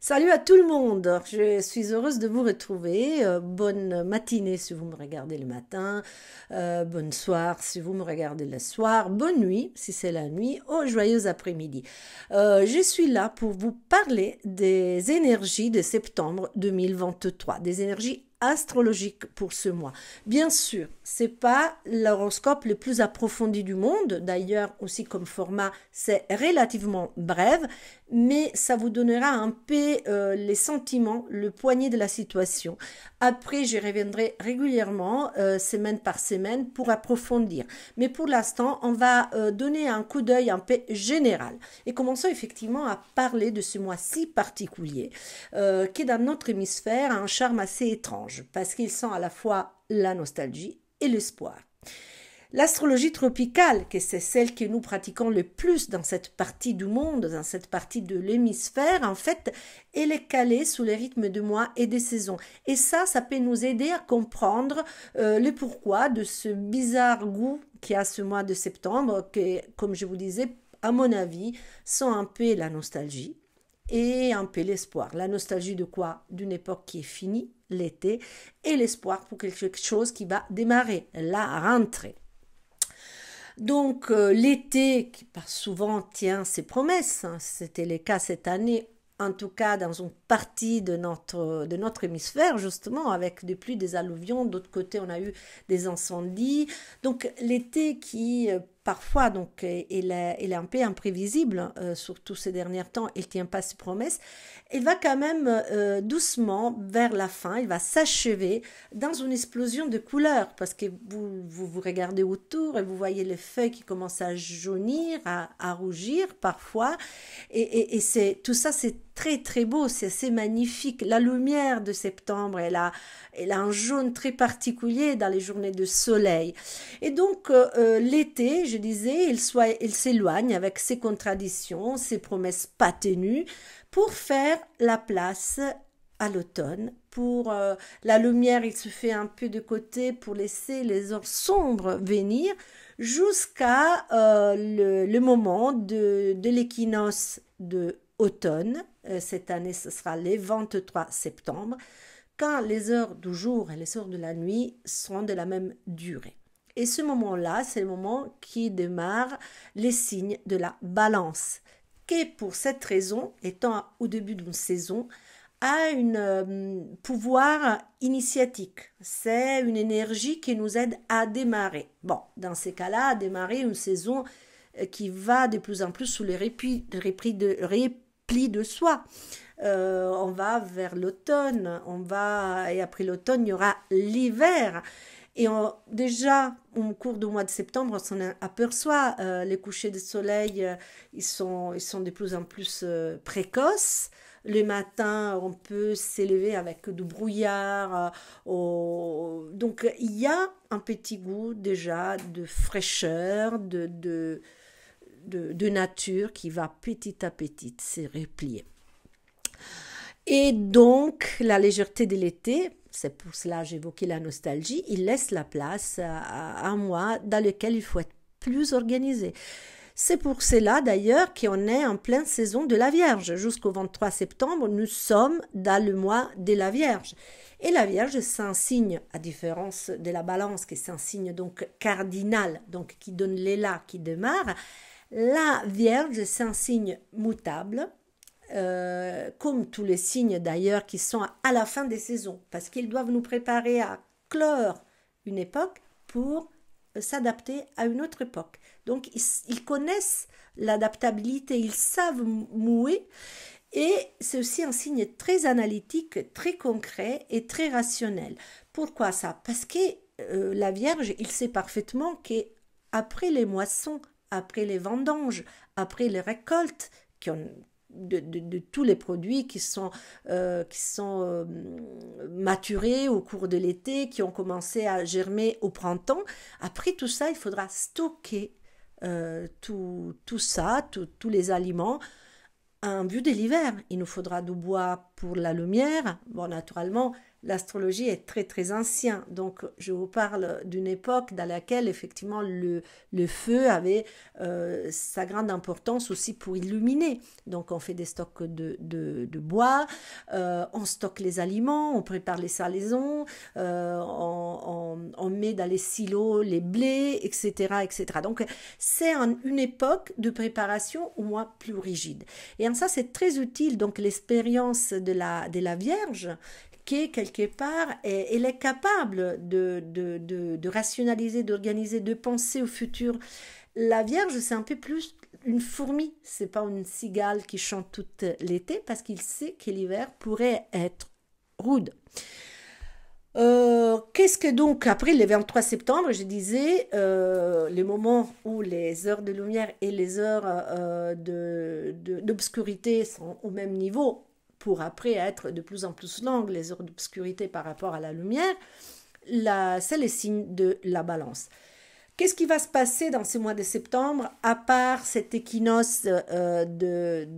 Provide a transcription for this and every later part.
Salut à tout le monde, je suis heureuse de vous retrouver. Euh, bonne matinée si vous me regardez le matin, euh, bonne soir si vous me regardez le soir, bonne nuit si c'est la nuit, au oh, joyeux après-midi. Euh, je suis là pour vous parler des énergies de septembre 2023, des énergies astrologique pour ce mois. Bien sûr, c'est pas l'horoscope le plus approfondi du monde. D'ailleurs, aussi comme format, c'est relativement bref, mais ça vous donnera un peu euh, les sentiments, le poignet de la situation. Après, je reviendrai régulièrement, euh, semaine par semaine, pour approfondir. Mais pour l'instant, on va euh, donner un coup d'œil un peu général et commençons effectivement à parler de ce mois si particulier, qui est dans notre hémisphère a un charme assez étrange parce qu'ils sent à la fois la nostalgie et l'espoir. L'astrologie tropicale, que c'est celle que nous pratiquons le plus dans cette partie du monde, dans cette partie de l'hémisphère, en fait, elle est calée sous les rythmes de mois et des saisons. Et ça, ça peut nous aider à comprendre euh, le pourquoi de ce bizarre goût qui a ce mois de septembre, qui, comme je vous disais, à mon avis, sent un peu la nostalgie et un peu l'espoir. La nostalgie de quoi D'une époque qui est finie, l'été et l'espoir pour quelque chose qui va démarrer la rentrée. Donc euh, l'été, qui souvent tient ses promesses, hein, c'était le cas cette année, en tout cas dans une partie de notre, de notre hémisphère, justement, avec des pluies, des alluvions, d'autre côté on a eu des incendies. Donc l'été qui euh, parfois, donc, elle, est un peu imprévisible, hein, euh, Sur surtout ces derniers temps, il ne tient pas ses promesses, il va quand même euh, doucement vers la fin, il va s'achever dans une explosion de couleurs, parce que vous, vous, regardez autour et vous voyez les feuilles qui commencent à jaunir, à, rougir parfois, et, et c'est tout ça, c'est très très beau, c'est assez magnifique. La lumière de septembre, elle a, elle a un jaune très particulier dans les journées de soleil. Et donc euh, euh, l'été, je disais, il s'éloigne avec ses contradictions, ses promesses pas tenues, pour faire la place à l'automne. Pour euh, la lumière, il se fait un peu de côté pour laisser les heures sombres venir jusqu'à le, moment de, de l'équinoxe de automne. Euh, cette année, ce sera le 23 septembre, quand les heures du jour et les heures de la nuit sont de la même durée. Et ce moment-là, c'est le moment qui démarre les signes de la balance, qui pour cette raison, étant au début d'une saison, a un euh, pouvoir initiatique. C'est une énergie qui nous aide à démarrer. Bon, dans ces cas-là, démarrer une saison euh, qui va de plus en plus sous les répits, répits de, pli de soi. Euh, on va vers l'automne, on va et après l'automne il y aura l'hiver. Et déjà, au cours du mois de septembre, on s'en aperçoit. Euh, les couchers de soleil, euh, ils, sont, ils sont de plus en plus précoces. Le matin, on peut s'élever avec du brouillard. Au... Donc, il y a un petit goût déjà de fraîcheur, de, de, de, nature qui va petit à petit se replier. Et donc, la légèreté de l'été, c'est pour cela que j'évoquais la nostalgie, il laisse la place à un mois dans lequel il faut être plus organisé. C'est pour cela d'ailleurs qu'on est en pleine saison de la Vierge. Jusqu'au 23 septembre, nous sommes dans le mois de la Vierge. Et la Vierge, s'insigne à différence de la balance, qui s'insigne donc cardinal, donc qui donne l'élan, qui démarre. La Vierge, c'est un signe mutable, euh, comme tous les signes d'ailleurs qui sont à la fin des saisons, parce qu'ils doivent nous préparer à clore une époque pour s'adapter à une autre époque. Donc ils, connaissent l'adaptabilité, ils savent mouer. Et c'est aussi un signe très analytique, très concret et très rationnel. Pourquoi ça Parce que euh, la Vierge, il sait parfaitement qu'après les moissons après les vendanges, après les récoltes, de, tous les produits qui sont, euh, euh, maturés au cours de l'été, qui ont commencé à germer au printemps. Après tout ça, il faudra stocker euh, tout, ça, tous les aliments en vue de l'hiver. Il nous faudra du bois pour la lumière. Bon, naturellement, l'astrologie est très très ancien. Donc je vous parle d'une époque dans laquelle effectivement le, le feu avait euh, sa grande importance aussi pour illuminer. Donc on fait des stocks de, de, bois, euh, on stocke les aliments, on prépare les salaisons, euh, on, on, met dans les silos les blés, etc. etc. Donc c'est une époque de préparation au moins plus rigide. Et en ça c'est très utile. Donc l'expérience de la, de la Vierge quelque part et elle est capable de, de, rationaliser, d'organiser, de penser au futur. La Vierge, c'est un peu plus une fourmi, c'est pas une cigale qui chante tout l'été parce qu'il sait que l'hiver pourrait être rude. Euh, qu'est-ce que donc après le 23 septembre, je disais, euh, le moment où les heures de lumière et les heures euh, d'obscurité sont au même niveau, pour après être de plus en plus longues, les heures d'obscurité par rapport à la lumière, c'est les signe de la balance. Qu'est-ce qui va se passer dans ces mois de septembre, à part cet équinoxe euh, de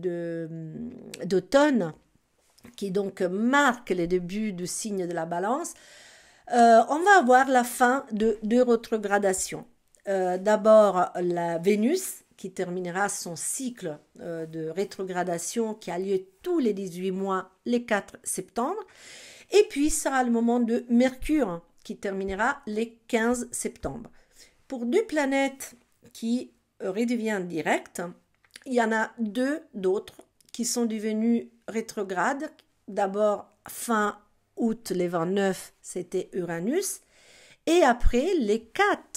d'automne, qui donc marque les débuts du signe de la balance euh, On va avoir la fin de deux retrogradations. Euh, d'abord, la Vénus qui terminera son cycle euh, de rétrogradation qui a lieu tous les 18 mois, les 4 septembre. Et puis sera le moment de Mercure qui terminera les 15 septembre. Pour deux planètes qui euh, redeviennent directes, il y en a deux d'autres qui sont devenues rétrogrades. D'abord, fin août, les 29, c'était Uranus. Et après, les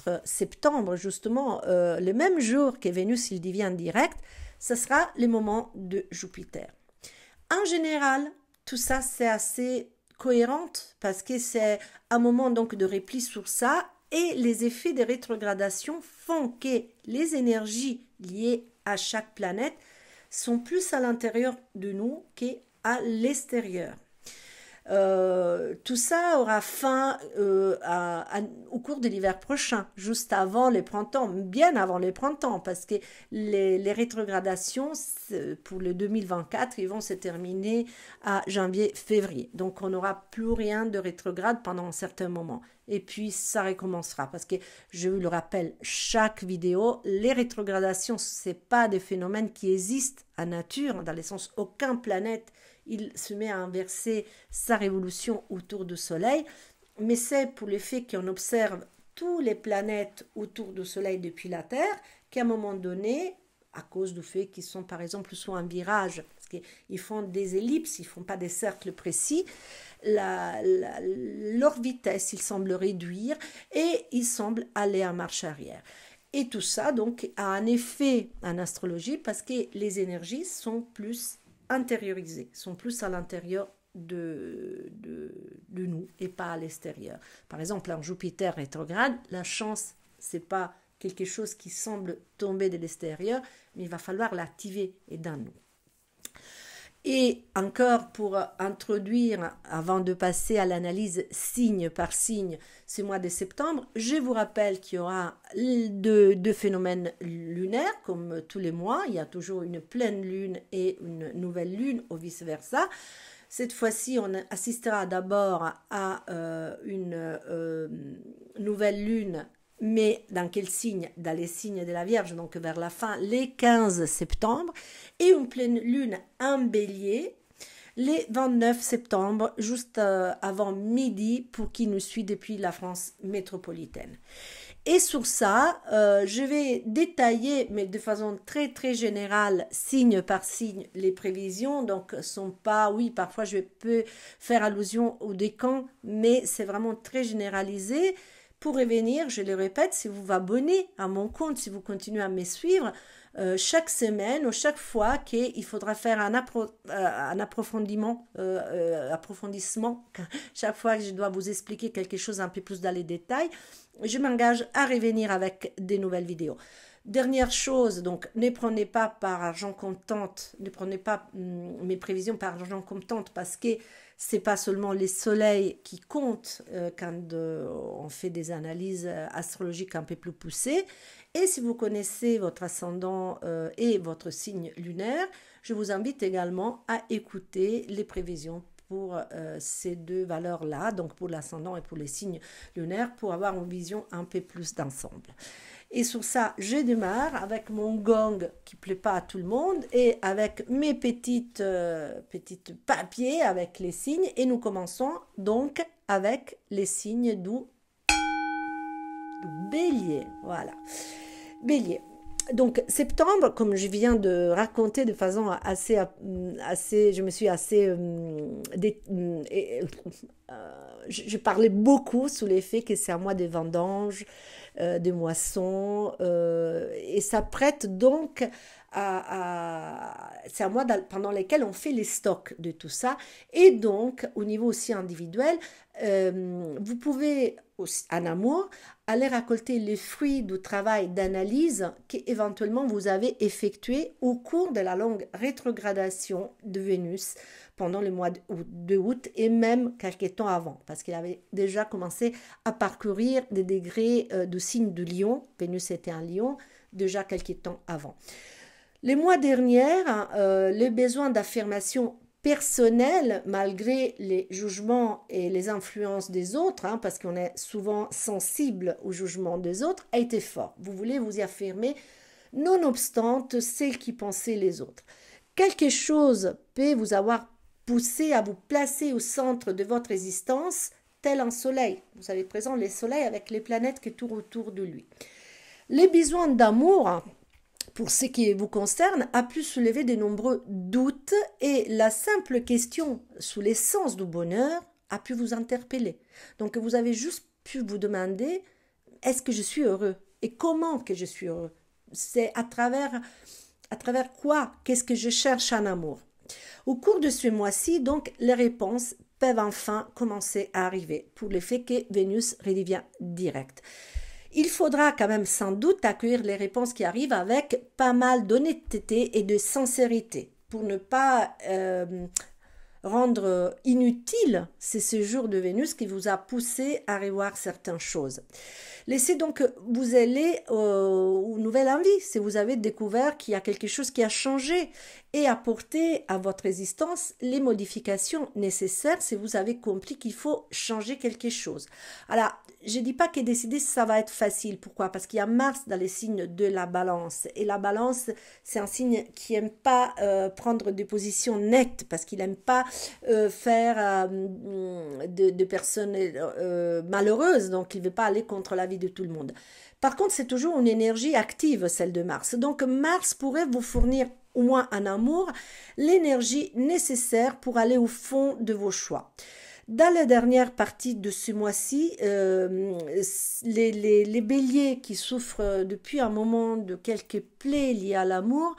4 septembre, justement, euh, le même jour que Vénus il devient direct, ce sera le moment de Jupiter. En général, tout ça, c'est assez cohérent parce que c'est un moment donc de réplique sur ça et les effets des rétrogradations font que les énergies liées à chaque planète sont plus à l'intérieur de nous qu'à l'extérieur. Euh, tout ça aura fin euh, au cours de l'hiver prochain, juste avant les printemps, bien avant les printemps, parce que les, rétrogradations pour le 2024, ils vont se terminer à janvier-février. Donc on n'aura plus rien de rétrograde pendant un certain moment. Et puis ça recommencera parce que je vous le rappelle, chaque vidéo, les rétrogradations, ce n'est pas des phénomènes qui existent à nature, dans le sens aucun planète il se met à inverser sa révolution autour du Soleil, mais c'est pour le fait qu'on observe tous les planètes autour du Soleil depuis la Terre qu'à un moment donné, à cause du fait qu'ils sont par exemple sous un virage, parce qu'ils font des ellipses, ils font pas des cercles précis, la, leur vitesse, ils semblent réduire et ils semblent aller en marche arrière. Et tout ça, donc, a un effet en astrologie parce que les énergies sont plus intériorisés, sont plus à l'intérieur de, de, nous et pas à l'extérieur. Par exemple, en Jupiter rétrograde, la chance, c'est pas quelque chose qui semble tomber de l'extérieur, mais il va falloir l'activer et d'un nous. Et encore pour introduire, avant de passer à l'analyse signe par signe ce mois de septembre, je vous rappelle qu'il y aura deux, phénomènes lunaires, comme tous les mois. Il y a toujours une pleine lune et une nouvelle lune, ou vice-versa. Cette fois-ci, on assistera d'abord à euh, une euh, nouvelle lune mais dans quel signe Dans les signes de la Vierge, donc vers la fin, les 15 septembre, et une pleine lune en bélier les 29 septembre, juste euh, avant midi, pour qui nous suit depuis la France métropolitaine. Et sur ça, euh, je vais détailler, mais de façon très très générale, signe par signe, les prévisions. Donc, sont pas, oui, parfois je peux faire allusion au décan, mais c'est vraiment très généralisé. Pour revenir, je le répète, si vous vous abonnez à mon compte, si vous continuez à me suivre, euh, chaque semaine ou chaque fois qu'il faudra faire un, euh, approfondissement, euh, approfondissement, chaque fois que je dois vous expliquer quelque chose un peu plus dans les détails, je m'engage à revenir avec des nouvelles vidéos. Dernière chose, donc ne prenez pas par argent comptant, ne prenez pas hum, mes prévisions par argent comptante parce que c'est pas seulement les soleils qui comptent euh, quand euh, on fait des analyses euh, astrologiques un peu plus poussées. Et si vous connaissez votre ascendant et votre signe lunaire, je vous invite également à écouter les prévisions pour ces deux valeurs-là, donc pour l'ascendant et pour les signes lunaires, pour avoir une vision un peu plus d'ensemble. Et sur ça, je démarre avec mon gong qui plaît pas à tout le monde et avec mes petites, euh, petites papiers avec les signes. Et nous commençons donc avec les signes du bélier. Voilà. Bélier. Donc septembre, comme je viens de raconter de façon assez, euh, assez je me suis assez, euh, je, je, parlais beaucoup sous l'effet que c'est à moi des vendanges, euh, des moissons, euh, et ça prête donc à, c'est un mois pendant lesquels on fait les stocks de tout ça. Et donc, au niveau aussi individuel, euh, vous pouvez en amour aller récolter les fruits du travail d'analyse qu'éventuellement vous avez effectué au cours de la longue rétrogradation de Vénus pendant le mois de août et même quelques temps avant, parce qu'il avait déjà commencé à parcourir des degrés euh, de signe du lion, Vénus était un lion, déjà quelques temps avant. Les mois derniers, euh, le besoin d'affirmation personnelle, malgré les jugements et les influences des autres, hein, parce qu'on est souvent sensible aux jugements des autres, a été fort. Vous voulez vous y affirmer, nonobstant celles qui pensaient les autres. Quelque chose peut vous avoir poussé à vous placer au centre de votre existence, tel un soleil. Vous avez présent les soleils avec les planètes qui tournent autour de lui. Les besoins d'amour, pour ce qui vous concerne, a pu soulever de nombreux doutes et la simple question sous l'essence du bonheur a pu vous interpeller. Donc vous avez juste pu vous demander est-ce que je suis heureux et comment que je suis heureux C'est à travers à travers quoi Qu'est-ce que je cherche en amour Au cours de ce mois-ci, donc les réponses peuvent enfin commencer à arriver pour le fait que Vénus redevient direct. Il faudra quand même sans doute accueillir les réponses qui arrivent avec pas mal d'honnêteté et de sincérité pour ne pas euh, rendre inutile ces séjours de Vénus qui vous a poussé à revoir certaines choses. Laissez donc vous aller aux nouvelles envies si vous avez découvert qu'il y a quelque chose qui a changé et apporter à votre résistance les modifications nécessaires si vous avez compris qu'il faut changer quelque chose. Alors, je ne dis pas que décider, ça va être facile. Pourquoi Parce qu'il y a Mars dans les signes de la balance. Et la balance, c'est un signe qui n'aime pas euh, prendre des positions nettes, parce qu'il n'aime pas euh, faire euh, de, personnes malheureuses. Donc, il ne veut pas aller contre la vie de tout le monde. Par contre, c'est toujours une énergie active, celle de Mars. Donc, Mars pourrait vous fournir, au moins en amour, l'énergie nécessaire pour aller au fond de vos choix. Dans la dernière partie de ce mois-ci, euh, les, béliers qui souffrent depuis un moment de quelques plaies liées à l'amour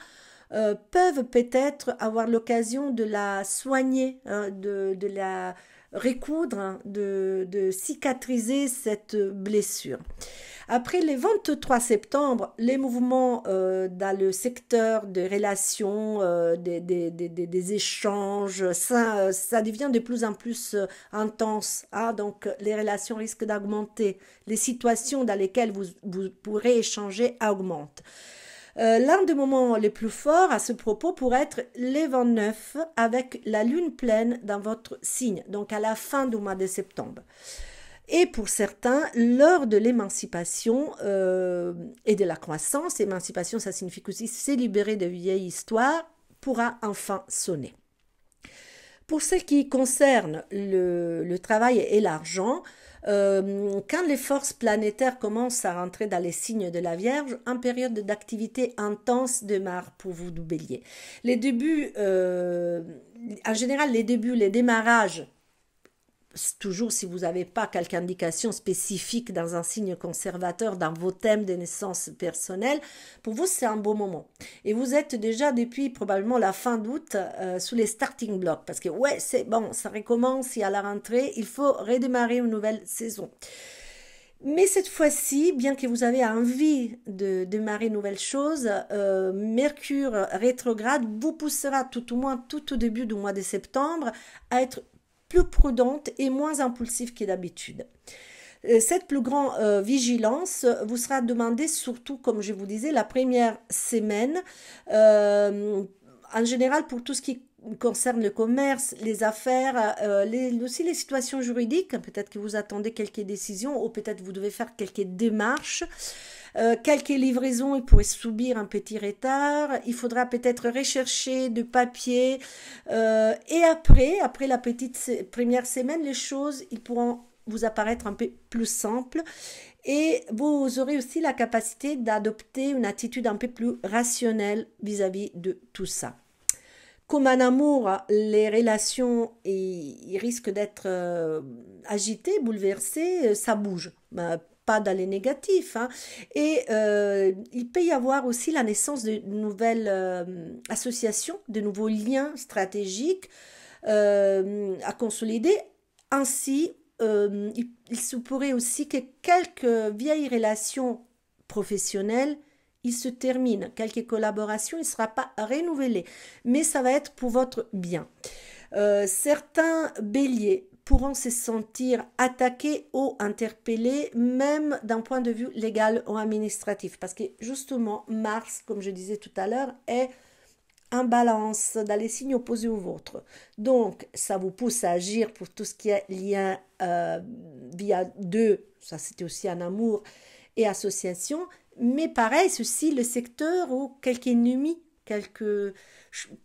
euh, peuvent peut-être avoir l'occasion de la soigner, hein, de, la recoudre, hein, de, cicatriser cette blessure. Après les 23 septembre, les mouvements euh, dans le secteur des relations, euh, des, des, des, des, échanges, ça, euh, devient de plus en plus intense. Ah, donc les relations risquent d'augmenter. Les situations dans lesquelles vous, vous pourrez échanger augmentent. L'un des moments les plus forts à ce propos pourrait être les 29 avec la lune pleine dans votre signe, donc à la fin du mois de septembre et pour certains, lors de l'émancipation euh, et de la croissance, émancipation, ça signifie aussi s'est de vieilles histoires, pourra enfin sonner. Pour ce qui concerne le, travail et l'argent, euh, quand les forces planétaires commencent à rentrer dans les signes de la Vierge, une période d'activité intense démarre pour vous du Les débuts, euh, en général, les débuts, les démarrages toujours si vous n'avez pas quelque indication spécifique dans un signe conservateur, dans vos thèmes de naissance personnelle, pour vous c'est un beau moment. Et vous êtes déjà depuis probablement la fin d'août euh, sous les starting blocks, parce que ouais, c'est bon, ça recommence y à la rentrée, il faut redémarrer une nouvelle saison. Mais cette fois-ci, bien que vous avez envie de démarrer une nouvelle chose, euh, Mercure rétrograde vous poussera tout au moins tout au début du mois de septembre à être plus prudente et moins impulsive que d'habitude. Euh, cette plus grande euh, vigilance vous sera demandée surtout, comme je vous disais, la première semaine, euh, en général pour tout ce qui concerne le commerce, les affaires, les, aussi les situations juridiques. Peut-être que vous attendez quelques décisions ou peut-être vous devez faire quelques démarches. Euh, quelques livraisons, ils pourraient subir un petit retard. Il faudra peut-être rechercher du papier. Euh, et après, après la petite première semaine, les choses, ils pourront vous apparaître un peu plus simples. Et vous aurez aussi la capacité d'adopter une attitude un peu plus rationnelle vis-à-vis de tout ça. Comme un amour, les relations ils risquent d'être euh, agitées, bouleversées, ça bouge bah, pas d'aller négatif. Hein. Et euh, il peut y avoir aussi la naissance de nouvelles euh, associations, de nouveaux liens stratégiques euh, à consolider. Ainsi, il, se pourrait aussi que quelques vieilles relations professionnelles il se termine quelques collaborations, il ne sera pas renouvelé, mais ça va être pour votre bien. certains béliers pourront se sentir attaqués ou interpellés, même d'un point de vue légal ou administratif. Parce que justement, Mars, comme je disais tout à l'heure, est en balance dans les signes opposés aux vôtres. Donc, ça vous pousse à agir pour tout ce qui est lien euh, via deux, ça c'était aussi un amour et association. Mais pareil, ceci, le secteur où quelque ennemi, quelques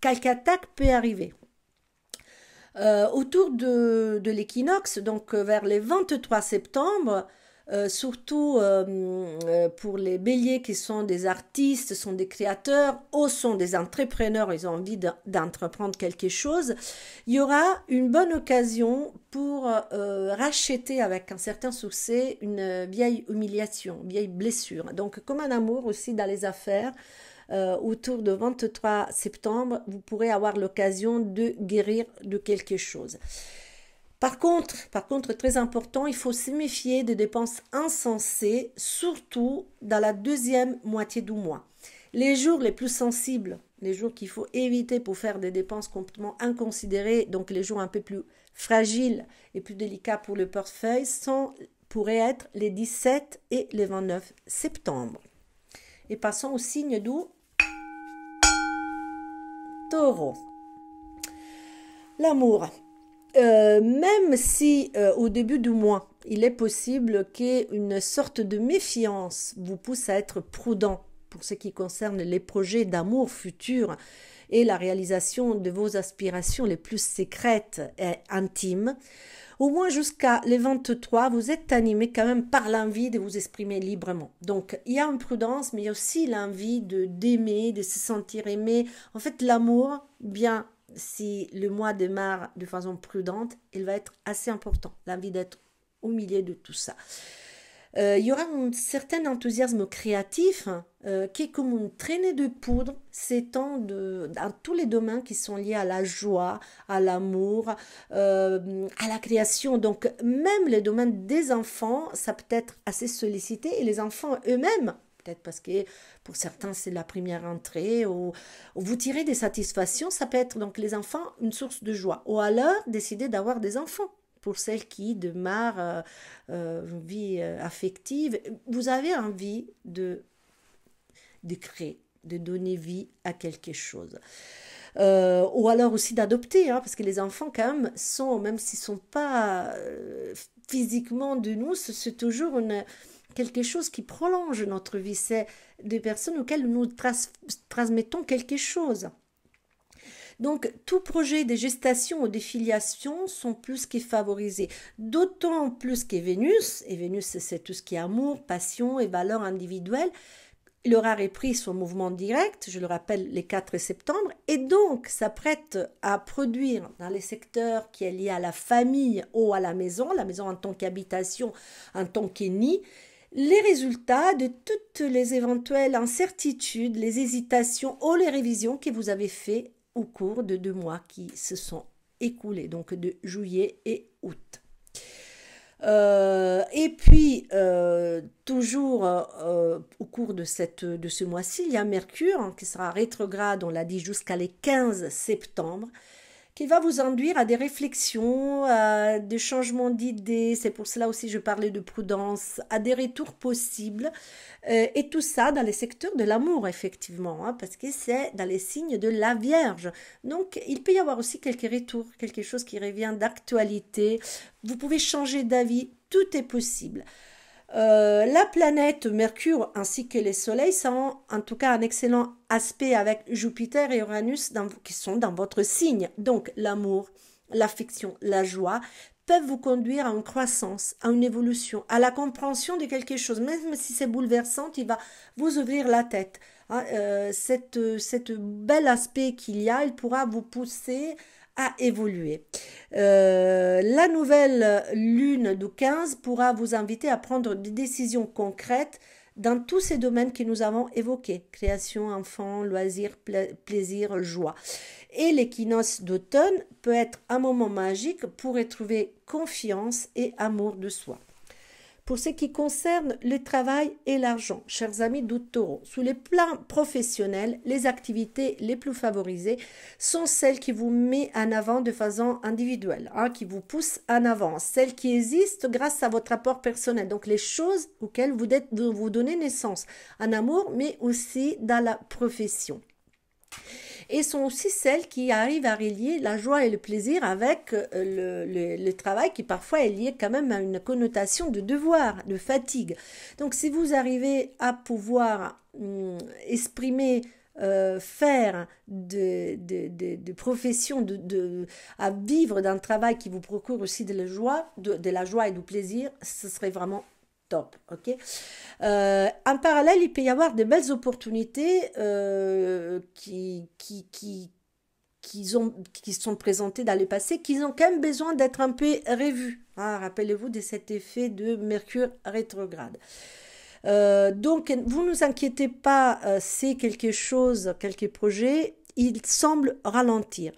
quelque attaque peut arriver. Euh, autour de, l'équinoxe, donc euh, vers les 23 septembre, euh, surtout pour les béliers qui sont des artistes, sont des créateurs ou sont des entrepreneurs, ils ont envie d'entreprendre quelque chose, il y aura une bonne occasion pour racheter avec un certain succès une vieille humiliation, vieille blessure. Donc comme un amour aussi dans les affaires, euh, autour de 23 septembre, vous pourrez avoir l'occasion de guérir de quelque chose. Par contre, par contre, très important, il faut se méfier des dépenses insensées, surtout dans la deuxième moitié du mois. Les jours les plus sensibles, les jours qu'il faut éviter pour faire des dépenses complètement inconsidérées, donc les jours un peu plus fragiles et plus délicats pour le portefeuille, sont, pourraient être les 17 et les 29 septembre. Et passons au signe d'où L'amour. Euh, même si euh, au début du mois, il est possible qu'une sorte de méfiance vous pousse à être prudent pour ce qui concerne les projets d'amour futurs et la réalisation de vos aspirations les plus secrètes et intimes, au moins jusqu'à les 23, vous êtes animé quand même par l'envie de vous exprimer librement. Donc, il y a une prudence, mais il y a aussi l'envie de d'aimer, de se sentir aimé. En fait, l'amour, bien si le mois démarre de façon prudente, il va être assez important, l'envie d'être au milieu de tout ça. Euh, il y aura un certain enthousiasme créatif euh, qui est comme une traînée de poudre s'étend dans tous les domaines qui sont liés à la joie, à l'amour, euh, à la création. Donc même les domaines des enfants, ça peut être assez sollicité et les enfants eux-mêmes peut-être parce que pour certains c'est la première entrée, ou, vous tirez des satisfactions, ça peut être donc les enfants une source de joie, ou alors décider d'avoir des enfants. Pour celles qui démarrent euh, euh vie affective, vous avez envie de de créer, de donner vie à quelque chose. Euh, ou alors aussi d'adopter, hein, parce que les enfants quand même sont, même s'ils ne sont pas euh, physiquement de nous, c'est toujours une, quelque chose qui prolonge notre vie. C'est des personnes auxquelles nous transmettons quelque chose. Donc, tout projet de gestation ou de filiation sont plus que favorisés. D'autant plus que Vénus, et Vénus c'est tout ce qui est amour, passion et valeur individuelle, il aura repris son mouvement direct, je le rappelle, les 4 septembre, et donc s'apprête à produire dans les secteurs qui est lié à la famille ou à la maison, la maison en tant qu'habitation, en tant qu'ennemi, les résultats de toutes les éventuelles incertitudes, les hésitations ou les révisions que vous avez fait au cours de deux mois qui se sont écoulés, donc de juillet et août. Euh, et puis, euh, toujours euh, au cours de, ce mois-ci, il y a Mercure hein, qui sera rétrograde, on l'a dit, jusqu'à les 15 septembre qui va vous induire à des réflexions, à des changements d'idées, c'est pour cela aussi je parlais de prudence, à des retours possibles, euh, et tout ça dans les secteurs de l'amour, effectivement, hein, parce que c'est dans les signes de la Vierge. Donc, il peut y avoir aussi quelques retours, quelque chose qui revient d'actualité. Vous pouvez changer d'avis, tout est possible. Euh, la planète Mercure ainsi que les soleils sont en tout cas un excellent aspect avec Jupiter et Uranus qui sont dans votre signe. Donc l'amour, l'affection, la joie peuvent vous conduire à une croissance, à une évolution, à la compréhension de quelque chose. Même si c'est bouleversant, il va vous ouvrir la tête. Hein, euh, cette, euh, cette bel aspect qu'il y a, il pourra vous pousser à évoluer. Euh, la nouvelle lune du 15 pourra vous inviter à prendre des décisions concrètes dans tous ces domaines que nous avons évoqués, création, enfant, loisirs, plaisir, joie. Et l'équinoxe d'automne peut être un moment magique pour retrouver confiance et amour de soi pour ce qui concerne le travail et l'argent, chers amis du taureau, sous les plans professionnels, les activités les plus favorisées sont celles qui vous mettent en avant de façon individuelle, hein, qui vous poussent en avant, celles qui existent grâce à votre apport personnel, donc les choses auxquelles vous, vous donnez naissance en amour, mais aussi dans la profession et sont aussi celles qui arrivent à relier la joie et le plaisir avec euh, le, travail qui parfois est lié quand même à une connotation de devoir, de fatigue. Donc si vous arrivez à pouvoir hum, exprimer euh, faire de, de, à vivre d'un travail qui vous procure aussi de la joie, de la joie et du plaisir, ce serait vraiment ok euh, en parallèle, il peut y avoir de belles opportunités euh, qui, qui, qui, sont présentées dans le passé, qui ont quand même besoin d'être un peu revus. Hein, rappelez-vous de cet effet de Mercure rétrograde. Euh, donc, vous ne vous inquiétez pas, c'est quelque chose, quelques projets, il semble ralentir.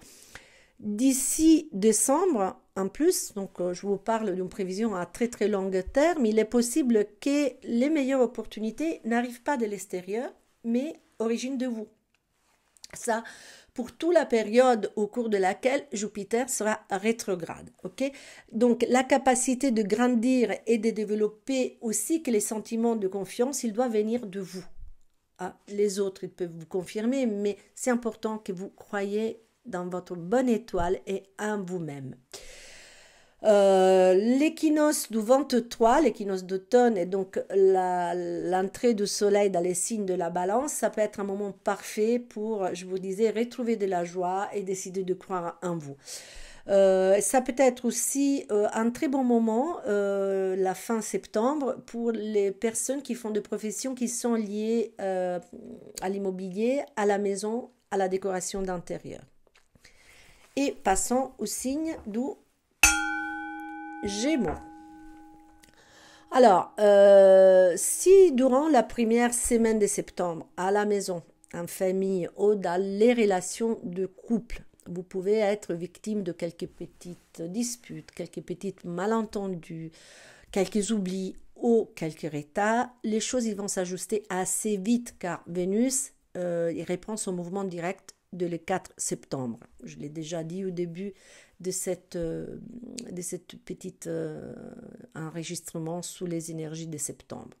D'ici décembre, en plus, donc euh, je vous parle d'une prévision à très très long terme, il est possible que les meilleures opportunités n'arrivent pas de l'extérieur, mais origine de vous. Ça, pour toute la période au cours de laquelle Jupiter sera rétrograde. ok Donc la capacité de grandir et de développer aussi que les sentiments de confiance, il doit venir de vous. Ah, les autres, ils peuvent vous confirmer, mais c'est important que vous croyez dans votre bonne étoile et en vous-même. Euh, l'équinoxe du 23, l'équinoxe d'automne, et donc l'entrée du soleil dans les signes de la balance, ça peut être un moment parfait pour, je vous disais, retrouver de la joie et décider de croire en vous. Euh, ça peut être aussi euh, un très bon moment, la fin septembre, pour les personnes qui font des professions qui sont liées à l'immobilier, à la maison, à la décoration d'intérieur. Et passons au signe du Gémeaux. Alors, euh, si durant la première semaine de septembre, à la maison, en famille ou dans les relations de couple, vous pouvez être victime de quelques petites disputes, quelques petites malentendus, quelques oublis ou quelques retards, les choses vont s'ajuster assez vite car Vénus euh, reprend son mouvement direct de le 4 septembre. Je l'ai déjà dit au début de cette, euh, de cette petite euh, enregistrement sous les énergies de septembre.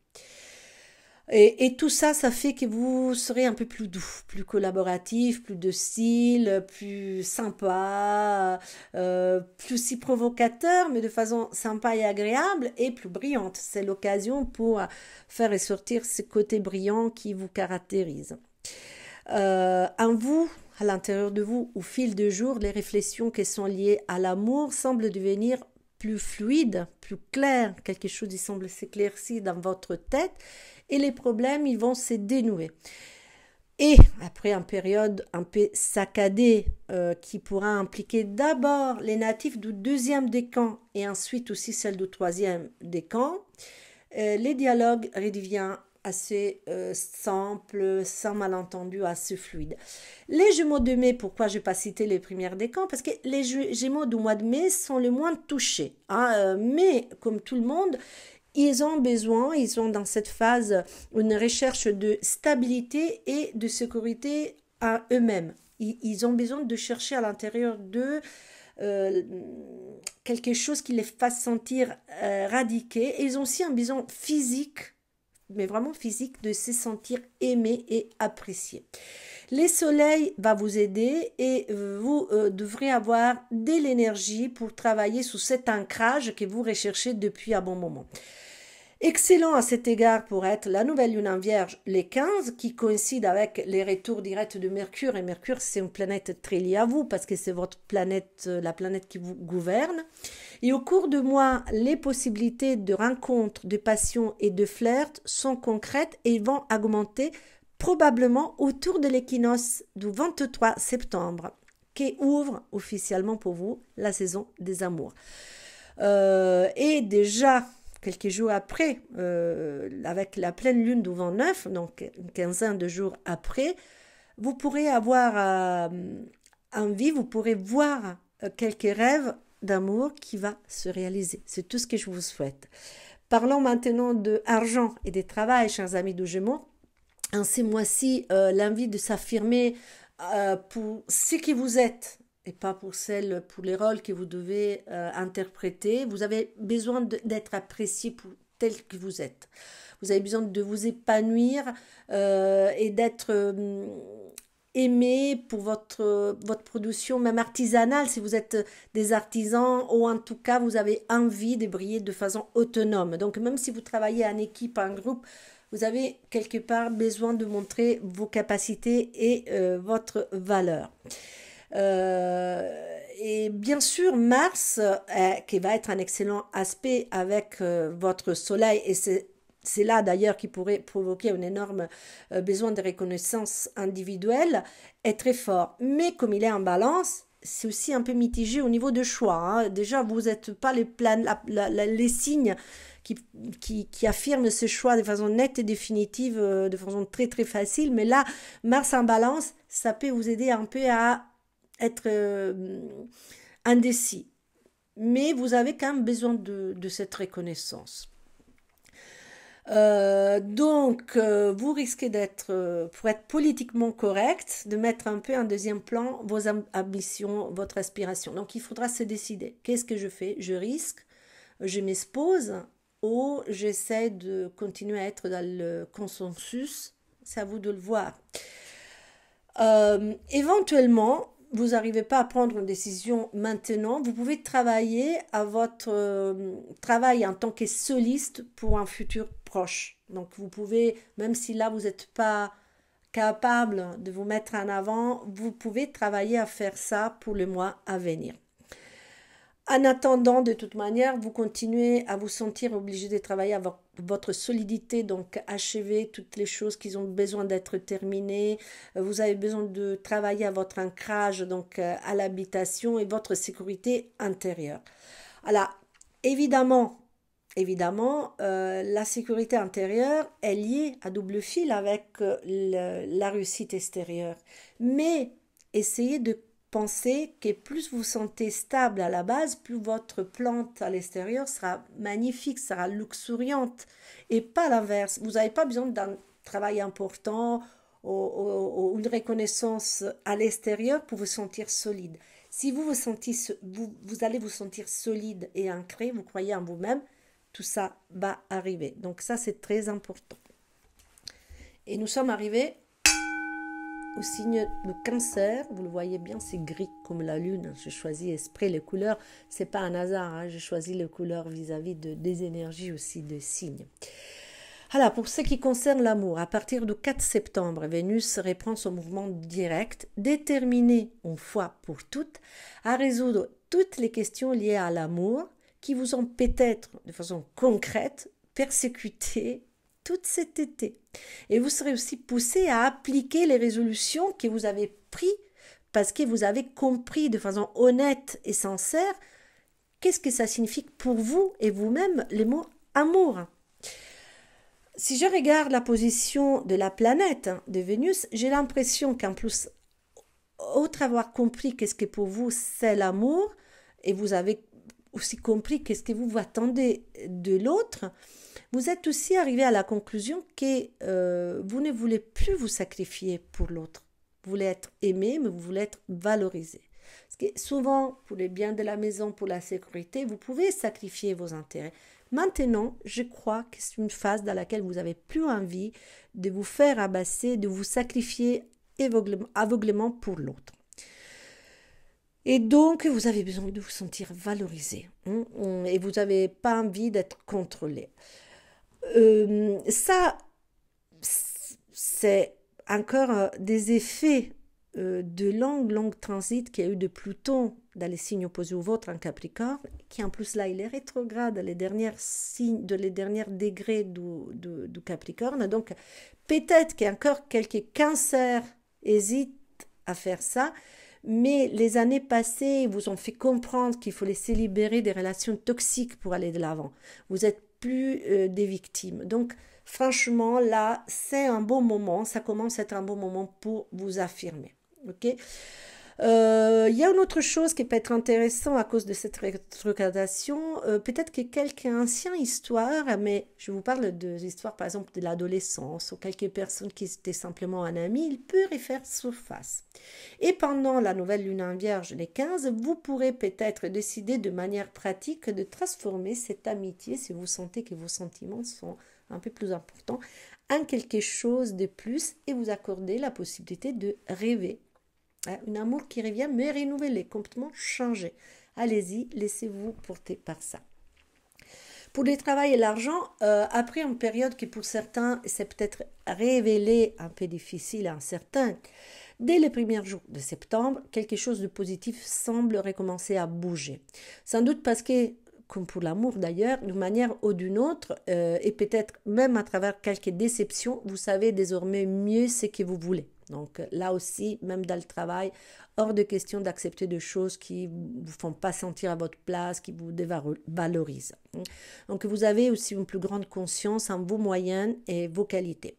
Et, tout ça, ça fait que vous serez un peu plus doux, plus collaboratif, plus docile, plus sympa, euh, plus si provocateur, mais de façon sympa et agréable et plus brillante. C'est l'occasion pour faire ressortir ce côté brillant qui vous caractérise. Euh, en vous, à l'intérieur de vous au fil de jour, les réflexions qui sont liées à l'amour semblent devenir plus fluides, plus claires. Quelque chose il semble s'éclaircir dans votre tête et les problèmes ils vont se dénouer. Et après une période un peu saccadée euh, qui pourra impliquer d'abord les natifs du deuxième décan et ensuite aussi celle du troisième décan, euh, les dialogues redeviennent assez euh, simple, sans malentendu, assez fluide. Les jumeaux de mai, pourquoi je n'ai pas cité les premières des camps Parce que les Gémeaux du mois de mai sont les moins touchés. Hein, euh, mais, comme tout le monde, ils ont besoin, ils ont dans cette phase une recherche de stabilité et de sécurité à eux-mêmes. Ils, ont besoin de chercher à l'intérieur d'eux euh, quelque chose qui les fasse sentir radiqués. Et ils ont aussi un besoin physique mais vraiment physique, de se sentir aimé et apprécié. Les soleils va vous aider et vous euh, devrez avoir de l'énergie pour travailler sous cet ancrage que vous recherchez depuis un bon moment. Excellent à cet égard pour être la nouvelle lune en vierge, les 15, qui coïncide avec les retours directs de Mercure. Et Mercure, c'est une planète très liée à vous parce que c'est votre planète, euh, la planète qui vous gouverne. Et au cours de mois, les possibilités de rencontres, de passions et de flirt sont concrètes et vont augmenter probablement autour de l'équinoxe du 23 septembre, qui ouvre officiellement pour vous la saison des amours. Euh, et déjà, quelques jours après, euh, avec la pleine lune du 29, donc une quinzaine de jours après, vous pourrez avoir euh, envie, vous pourrez voir quelques rêves d'amour qui va se réaliser. C'est tout ce que je vous souhaite. Parlons maintenant de argent et de travail, chers amis de Gémeaux. En ces mois-ci, euh, l'envie de s'affirmer euh, pour ce qui vous êtes et pas pour celle pour les rôles que vous devez euh, interpréter. Vous avez besoin d'être apprécié pour tel que vous êtes. Vous avez besoin de vous épanouir et d'être aimer pour votre, votre production, même artisanale, si vous êtes des artisans, ou en tout cas, vous avez envie de briller de façon autonome. Donc, même si vous travaillez en équipe, en groupe, vous avez quelque part besoin de montrer vos capacités et euh, votre valeur. Euh, et bien sûr, Mars, euh, qui va être un excellent aspect avec votre Soleil et ses c'est là d'ailleurs qui pourrait provoquer un énorme euh, besoin de reconnaissance individuelle, est très fort. Mais comme il est en balance, c'est aussi un peu mitigé au niveau de choix. Hein. Déjà, vous n'êtes pas les, les signes qui, affirment ce choix de façon nette et définitive, euh, de façon très très facile. Mais là, Mars en balance, ça peut vous aider un peu à être euh, indécis. Mais vous avez quand même besoin de cette reconnaissance. Euh, donc, euh, vous risquez d'être, euh, pour être politiquement correct, de mettre un peu en deuxième plan vos ambitions, votre aspiration. Donc, il faudra se décider. Qu'est-ce que je fais Je risque, je m'expose ou j'essaie de continuer à être dans le consensus. C'est à vous de le voir. éventuellement, vous n'arrivez pas à prendre une décision maintenant, vous pouvez travailler à votre travail en tant que soliste pour un futur donc vous pouvez, même si là vous n'êtes pas capable de vous mettre en avant, vous pouvez travailler à faire ça pour le mois à venir. En attendant, de toute manière, vous continuez à vous sentir obligé de travailler à votre solidité, donc achever toutes les choses qui ont besoin d'être terminées. Vous avez besoin de travailler à votre ancrage, donc euh, à l'habitation et votre sécurité intérieure. Alors, évidemment, évidemment, euh, la sécurité intérieure est liée à double fil avec euh, la réussite extérieure. Mais essayez de penser que plus vous sentez stable à la base, plus votre plante à l'extérieur sera magnifique, sera luxuriante. Et pas l'inverse. Vous n'avez pas besoin d'un travail important ou, une reconnaissance à l'extérieur pour vous sentir solide. Si vous vous sentez, vous allez vous sentir solide et ancré, vous croyez en vous-même, tout ça va arriver. Donc ça, c'est très important. Et nous sommes arrivés au signe de cancer. Vous le voyez bien, c'est gris comme la lune. Je choisis esprit les couleurs. C'est pas un hasard. Hein. Je choisis les couleurs vis-à-vis de, des énergies aussi de signes. Alors, pour ce qui concerne l'amour, à partir du 4 septembre, Vénus reprend son mouvement direct, déterminé une fois pour toutes à résoudre toutes les questions liées à l'amour, qui vous ont peut-être, de façon concrète, persécuté tout cet été. Et vous serez aussi poussé à appliquer les résolutions que vous avez prises parce que vous avez compris de façon honnête et sincère qu'est-ce que ça signifie pour vous et vous-même les mots amour. Si je regarde la position de la planète hein, de Vénus, j'ai l'impression qu'en plus, autre avoir compris qu'est-ce que pour vous c'est l'amour, et vous avez aussi compris qu'est-ce que vous vous attendez de l'autre, vous êtes aussi arrivé à la conclusion que euh, vous ne voulez plus vous sacrifier pour l'autre. Vous voulez être aimé, mais vous voulez être valorisé. qui est souvent, pour les biens de la maison, pour la sécurité, vous pouvez sacrifier vos intérêts. Maintenant, je crois que c'est une phase dans laquelle vous n'avez plus envie de vous faire abasser, de vous sacrifier aveuglément pour l'autre. Et donc, vous avez besoin de vous sentir valorisé hein, hum, et vous n'avez pas envie d'être contrôlé. Euh, ça, c'est encore euh, des effets euh, de long, long transit qu'il y a eu de Pluton dans les signes opposés au vôtre en Capricorne, qui en plus là, il est rétrograde, les dernières signes, de les derniers degrés du, Capricorne. Donc, peut-être qu'il y a encore quelques cancers hésitent à faire ça mais les années passées vous ont fait comprendre qu'il faut laisser libérer des relations toxiques pour aller de l'avant. Vous n'êtes plus euh, des victimes. Donc, franchement, là, c'est un bon moment. Ça commence à être un bon moment pour vous affirmer. OK euh, il y a une autre chose qui peut être intéressant à cause de cette rétrogradation. Euh, peut-être que quelques anciennes histoires, mais je vous parle de histoires par exemple de l'adolescence ou quelques personnes qui étaient simplement un ami, il peut refaire surface. Et pendant la nouvelle lune en vierge, les 15, vous pourrez peut-être décider de manière pratique de transformer cette amitié si vous sentez que vos sentiments sont un peu plus importants en quelque chose de plus et vous accorder la possibilité de rêver ah, un amour qui revient, mais renouvelé, complètement changé. Allez-y, laissez-vous porter par ça. Pour le travail et l'argent, euh, après une période qui pour certains s'est peut-être révélée un peu difficile à certains, Dès les premiers jours de septembre, quelque chose de positif semble recommencer à bouger. Sans doute parce que, comme pour l'amour d'ailleurs, d'une manière ou d'une autre, euh, et peut-être même à travers quelques déceptions, vous savez désormais mieux ce que vous voulez. Donc là aussi, même dans le travail, hors de question d'accepter des choses qui vous font pas sentir à votre place, qui vous dévalorisent. Donc vous avez aussi une plus grande conscience en vos moyens et vos qualités.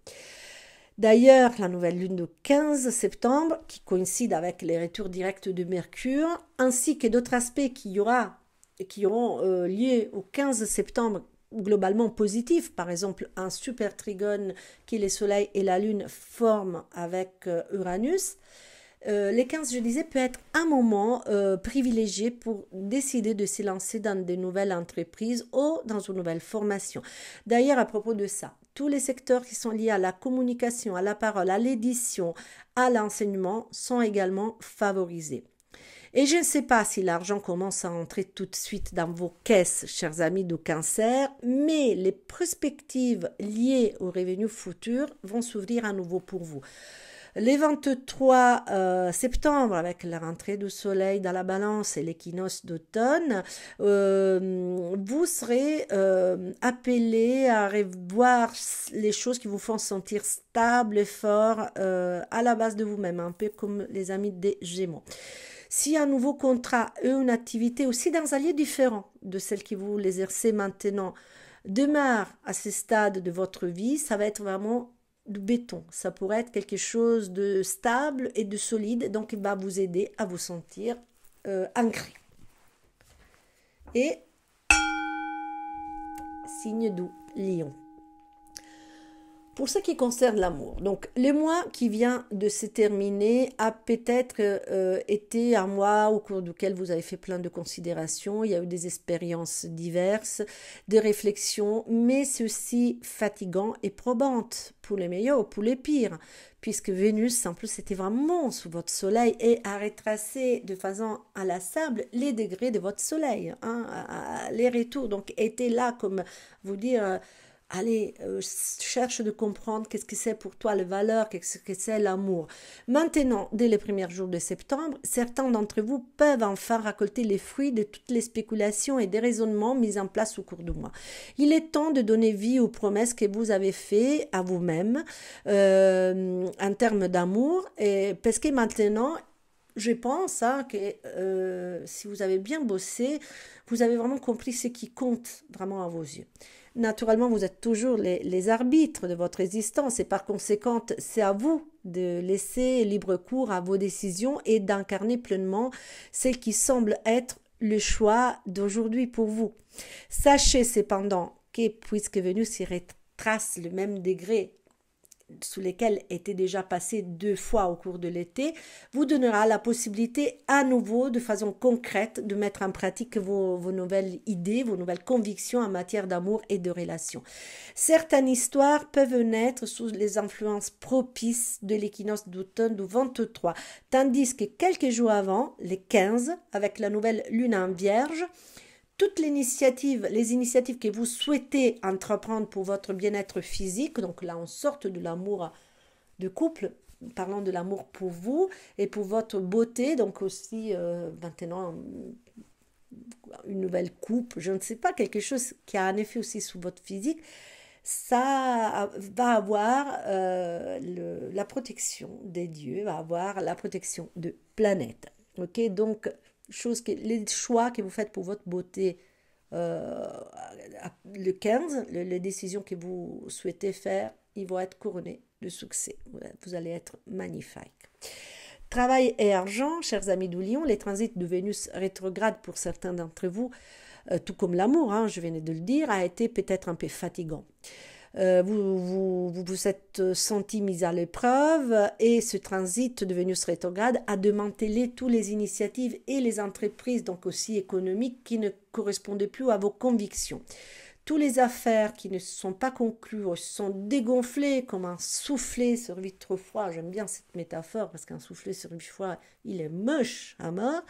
D'ailleurs, la nouvelle lune du 15 septembre, qui coïncide avec les retours directs de Mercure, ainsi que d'autres aspects qui y aura qui auront euh, lieu au 15 septembre globalement positif. Par exemple, un super trigone qui les soleils et la Lune forment avec euh, Uranus. Euh, les 15, je disais, peut être un moment euh, privilégié pour décider de se lancer dans de nouvelles entreprises ou dans une nouvelle formation. D'ailleurs, à propos de ça, tous les secteurs qui sont liés à la communication, à la parole, à l'édition, à l'enseignement sont également favorisés. Et je ne sais pas si l'argent commence à entrer tout de suite dans vos caisses, chers amis de cancer, mais les perspectives liées aux revenus futurs vont s'ouvrir à nouveau pour vous. Les 23 euh, septembre, avec la rentrée du soleil dans la balance et l'équinoxe d'automne, euh, vous serez euh, appelés appelé à revoir les choses qui vous font sentir stable et fort à la base de vous-même, un peu comme les amis des Gémeaux si un nouveau contrat ou une activité aussi dans un lieu différent de celle que vous exercez maintenant demeure à ce stade de votre vie, ça va être vraiment du béton. Ça pourrait être quelque chose de stable et de solide, donc il va vous aider à vous sentir euh, ancré. Et signe doux, lion. Pour ce qui concerne l'amour, donc le mois qui vient de se terminer a peut-être euh, été un mois au cours duquel vous avez fait plein de considérations, il y a eu des expériences diverses, des réflexions, mais ceci fatigant et probante pour les meilleurs ou pour les pires, puisque Vénus, en plus, était vraiment sous votre soleil et a retracé de façon à la sable les degrés de votre soleil. Hein, les retours donc était là, comme vous dire, Allez, euh, cherche de comprendre qu'est-ce que c'est pour toi la valeur, qu'est-ce que c'est l'amour. Maintenant, dès les premiers jours de septembre, certains d'entre vous peuvent enfin récolter les fruits de toutes les spéculations et des raisonnements mis en place au cours du mois. Il est temps de donner vie aux promesses que vous avez faites à vous-même euh, en termes d'amour, et parce que maintenant, je pense hein, que euh, si vous avez bien bossé, vous avez vraiment compris ce qui compte vraiment à vos yeux naturellement, vous êtes toujours les, arbitres de votre existence et par conséquent, c'est à vous de laisser libre cours à vos décisions et d'incarner pleinement ce qui semble être le choix d'aujourd'hui pour vous. Sachez cependant que, puisque Vénus y retrace le même degré sous lesquels étaient déjà passé deux fois au cours de l'été, vous donnera la possibilité à nouveau, de façon concrète, de mettre en pratique vos, vos nouvelles idées, vos nouvelles convictions en matière d'amour et de relations. Certaines histoires peuvent naître sous les influences propices de l'équinoxe d'automne du 23, tandis que quelques jours avant, les 15, avec la nouvelle lune en vierge, toutes les initiatives, les initiatives que vous souhaitez entreprendre pour votre bien-être physique, donc là on sorte de l'amour de couple, parlant de l'amour pour vous et pour votre beauté, donc aussi euh, maintenant une nouvelle coupe, je ne sais pas, quelque chose qui a un effet aussi sur votre physique, ça va avoir euh, la protection des dieux, va avoir la protection de planète. Ok, donc chose que, les choix que vous faites pour votre beauté euh, le 15, les décisions que vous souhaitez faire, ils vont être couronnés de succès. Vous allez être magnifique. Travail et argent, chers amis du Lion, les transits de Vénus rétrograde pour certains d'entre vous, euh, tout comme l'amour, hein, je venais de le dire, a été peut-être un peu fatigant. Euh, vous, vous, vous, êtes senti mis à l'épreuve et ce transit de Vénus rétrograde a démantelé toutes les initiatives et les entreprises, donc aussi économiques, qui ne correspondaient plus à vos convictions. Toutes les affaires qui ne se sont pas conclues sont dégonflées comme un soufflet sur vitre froid. J'aime bien cette métaphore parce qu'un soufflet sur vitre froid, il est moche à hein, mort. Hein.